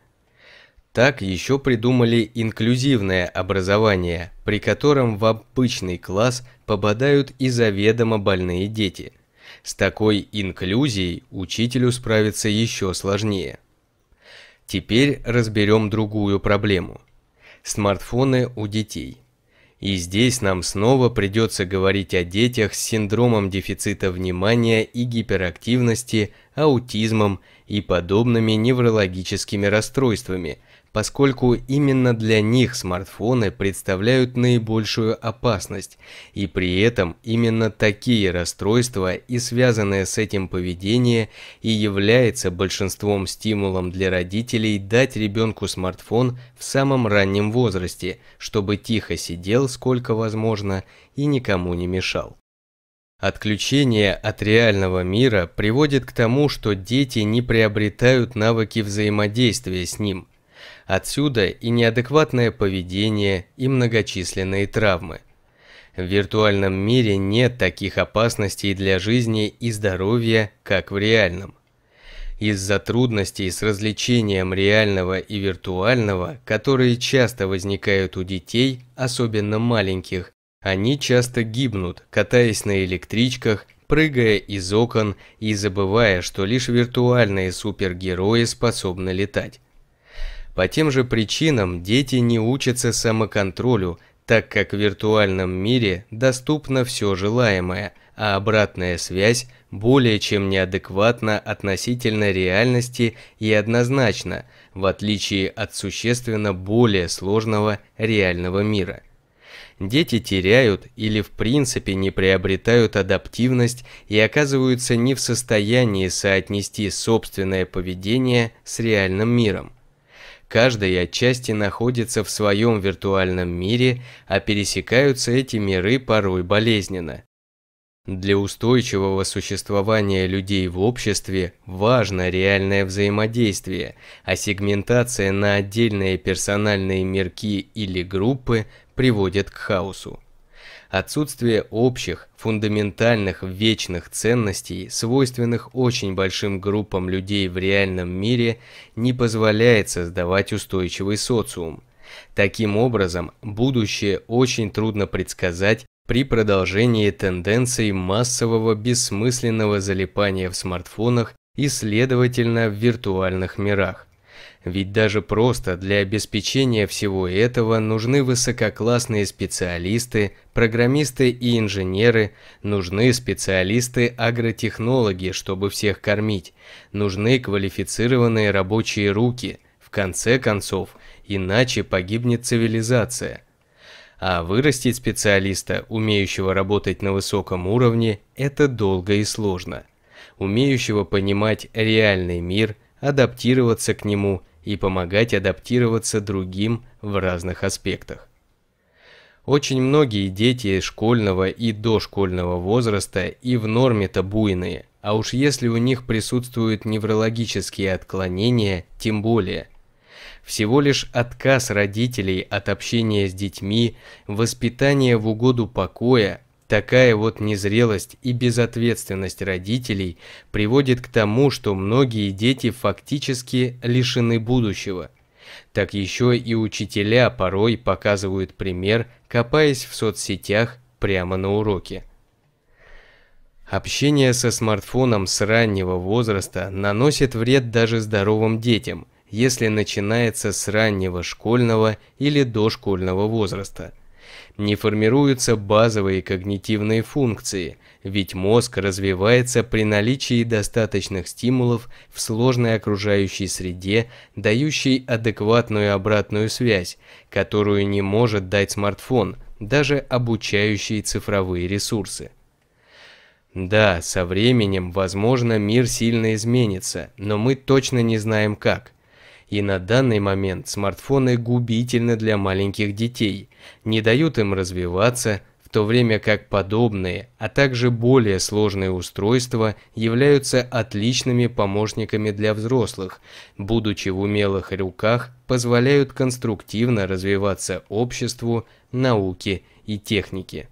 Так еще придумали инклюзивное образование, при котором в обычный класс попадают и заведомо больные дети. С такой инклюзией учителю справиться еще сложнее. Теперь разберем другую проблему. Смартфоны у детей. И здесь нам снова придется говорить о детях с синдромом дефицита внимания и гиперактивности, аутизмом и подобными неврологическими расстройствами, поскольку именно для них смартфоны представляют наибольшую опасность, и при этом именно такие расстройства и связанное с этим поведение и является большинством стимулом для родителей дать ребенку смартфон в самом раннем возрасте, чтобы тихо сидел сколько возможно и никому не мешал. Отключение от реального мира приводит к тому, что дети не приобретают навыки взаимодействия с ним – Отсюда и неадекватное поведение, и многочисленные травмы. В виртуальном мире нет таких опасностей для жизни и здоровья, как в реальном. Из-за трудностей с развлечением реального и виртуального, которые часто возникают у детей, особенно маленьких, они часто гибнут, катаясь на электричках, прыгая из окон и забывая, что лишь виртуальные супергерои способны летать. По тем же причинам дети не учатся самоконтролю, так как в виртуальном мире доступно все желаемое, а обратная связь более чем неадекватна относительно реальности и однозначно, в отличие от существенно более сложного реального мира. Дети теряют или в принципе не приобретают адаптивность и оказываются не в состоянии соотнести собственное поведение с реальным миром. Каждая отчасти находится в своем виртуальном мире, а пересекаются эти миры порой болезненно. Для устойчивого существования людей в обществе важно реальное взаимодействие, а сегментация на отдельные персональные мирки или группы приводит к хаосу отсутствие общих, фундаментальных, вечных ценностей, свойственных очень большим группам людей в реальном мире, не позволяет создавать устойчивый социум. Таким образом, будущее очень трудно предсказать при продолжении тенденций массового бессмысленного залипания в смартфонах и, следовательно, в виртуальных мирах. Ведь даже просто для обеспечения всего этого нужны высококлассные специалисты, программисты и инженеры, нужны специалисты-агротехнологи, чтобы всех кормить, нужны квалифицированные рабочие руки. В конце концов, иначе погибнет цивилизация. А вырастить специалиста, умеющего работать на высоком уровне, это долго и сложно. Умеющего понимать реальный мир – адаптироваться к нему и помогать адаптироваться другим в разных аспектах. Очень многие дети школьного и дошкольного возраста и в норме-то буйные, а уж если у них присутствуют неврологические отклонения, тем более. Всего лишь отказ родителей от общения с детьми, воспитание в угоду покоя, Такая вот незрелость и безответственность родителей приводит к тому, что многие дети фактически лишены будущего. Так еще и учителя порой показывают пример, копаясь в соцсетях прямо на уроке. Общение со смартфоном с раннего возраста наносит вред даже здоровым детям, если начинается с раннего школьного или дошкольного возраста – не формируются базовые когнитивные функции, ведь мозг развивается при наличии достаточных стимулов в сложной окружающей среде, дающей адекватную обратную связь, которую не может дать смартфон, даже обучающие цифровые ресурсы. Да, со временем, возможно, мир сильно изменится, но мы точно не знаем как. И на данный момент смартфоны губительны для маленьких детей, не дают им развиваться, в то время как подобные, а также более сложные устройства являются отличными помощниками для взрослых, будучи в умелых руках, позволяют конструктивно развиваться обществу, науке и технике.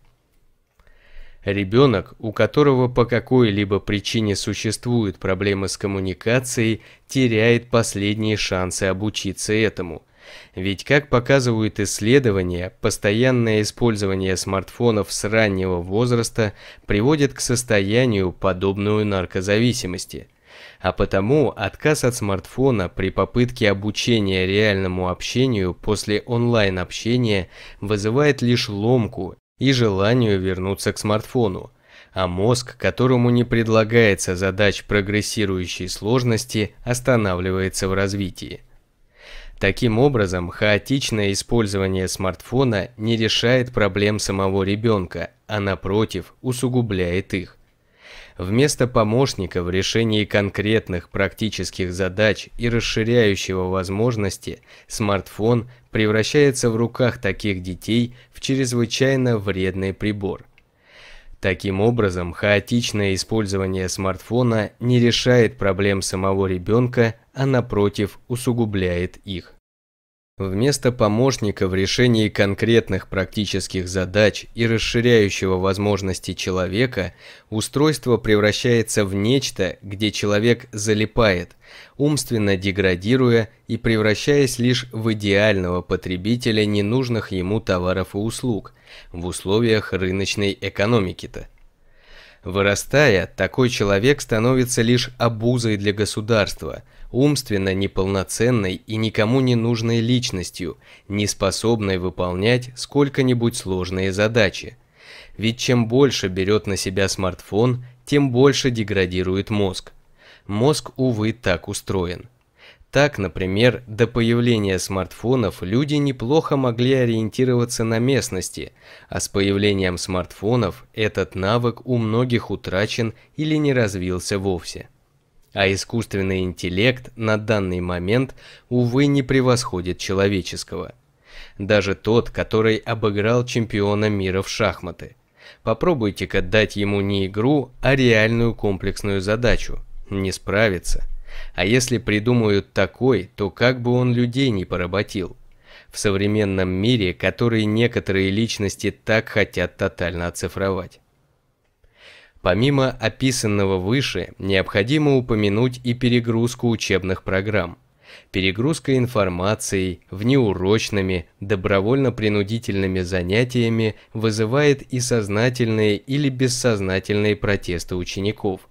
Ребенок, у которого по какой-либо причине существуют проблемы с коммуникацией, теряет последние шансы обучиться этому. Ведь, как показывают исследования, постоянное использование смартфонов с раннего возраста приводит к состоянию, подобную наркозависимости. А потому отказ от смартфона при попытке обучения реальному общению после онлайн-общения вызывает лишь ломку и желанию вернуться к смартфону, а мозг, которому не предлагается задач прогрессирующей сложности, останавливается в развитии. Таким образом, хаотичное использование смартфона не решает проблем самого ребенка, а напротив, усугубляет их. Вместо помощника в решении конкретных практических задач и расширяющего возможности, смартфон превращается в руках таких детей в чрезвычайно вредный прибор. Таким образом, хаотичное использование смартфона не решает проблем самого ребенка, а напротив усугубляет их. Вместо помощника в решении конкретных практических задач и расширяющего возможности человека, устройство превращается в нечто, где человек залипает, умственно деградируя и превращаясь лишь в идеального потребителя ненужных ему товаров и услуг в условиях рыночной экономики-то. Вырастая, такой человек становится лишь обузой для государства, умственно неполноценной и никому не нужной личностью, не способной выполнять сколько-нибудь сложные задачи. Ведь чем больше берет на себя смартфон, тем больше деградирует мозг. Мозг, увы, так устроен – так, например, до появления смартфонов люди неплохо могли ориентироваться на местности, а с появлением смартфонов этот навык у многих утрачен или не развился вовсе. А искусственный интеллект на данный момент, увы, не превосходит человеческого. Даже тот, который обыграл чемпиона мира в шахматы. Попробуйте-ка дать ему не игру, а реальную комплексную задачу. Не справится. А если придумают такой, то как бы он людей не поработил? В современном мире, который некоторые личности так хотят тотально оцифровать. Помимо описанного выше, необходимо упомянуть и перегрузку учебных программ. Перегрузка информацией, внеурочными, добровольно-принудительными занятиями вызывает и сознательные или бессознательные протесты учеников –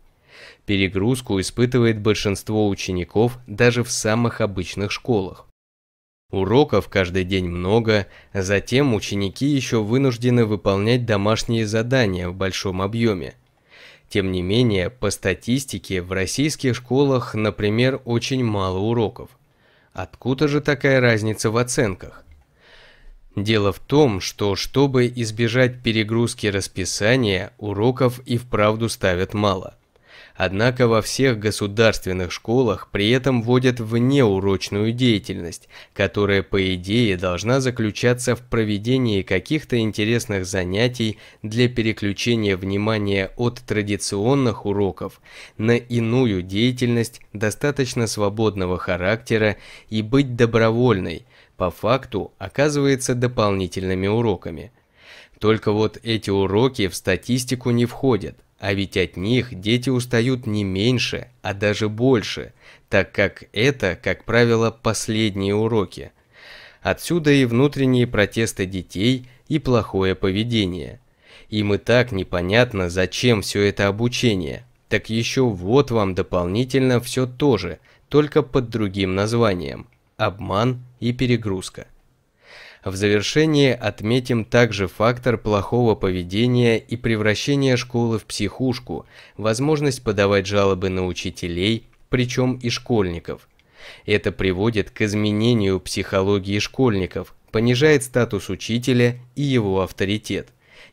Перегрузку испытывает большинство учеников даже в самых обычных школах. Уроков каждый день много, затем ученики еще вынуждены выполнять домашние задания в большом объеме. Тем не менее, по статистике, в российских школах, например, очень мало уроков. Откуда же такая разница в оценках? Дело в том, что чтобы избежать перегрузки расписания, уроков и вправду ставят мало – Однако во всех государственных школах при этом вводят внеурочную деятельность, которая по идее должна заключаться в проведении каких-то интересных занятий для переключения внимания от традиционных уроков на иную деятельность достаточно свободного характера и быть добровольной, по факту оказывается дополнительными уроками. Только вот эти уроки в статистику не входят. А ведь от них дети устают не меньше, а даже больше, так как это, как правило, последние уроки. Отсюда и внутренние протесты детей, и плохое поведение. Им и так непонятно, зачем все это обучение. Так еще вот вам дополнительно все то же, только под другим названием. Обман и перегрузка. В завершение отметим также фактор плохого поведения и превращения школы в психушку, возможность подавать жалобы на учителей, причем и школьников. Это приводит к изменению психологии школьников, понижает статус учителя и его авторитет,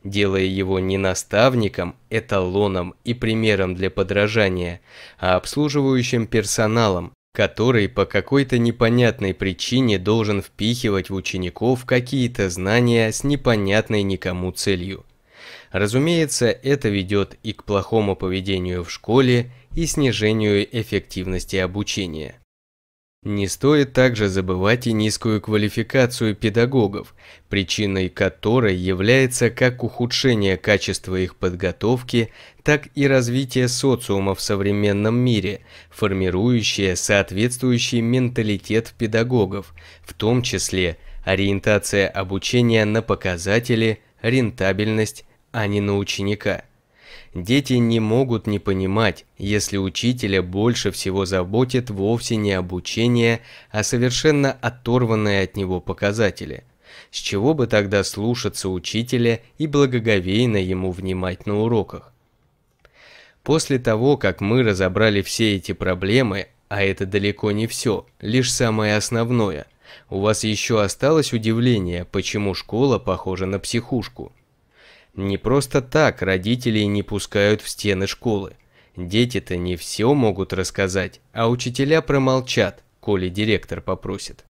делая его не наставником, эталоном и примером для подражания, а обслуживающим персоналом, который по какой-то непонятной причине должен впихивать в учеников какие-то знания с непонятной никому целью. Разумеется, это ведет и к плохому поведению в школе, и снижению эффективности обучения. Не стоит также забывать и низкую квалификацию педагогов, причиной которой является как ухудшение качества их подготовки, так и развитие социума в современном мире, формирующее соответствующий менталитет педагогов, в том числе ориентация обучения на показатели, рентабельность, а не на ученика. Дети не могут не понимать, если учителя больше всего заботит вовсе не обучение, а совершенно оторванные от него показатели. С чего бы тогда слушаться учителя и благоговейно ему внимать на уроках? После того, как мы разобрали все эти проблемы, а это далеко не все, лишь самое основное, у вас еще осталось удивление, почему школа похожа на психушку. Не просто так родителей не пускают в стены школы. Дети-то не все могут рассказать, а учителя промолчат, коли директор попросит.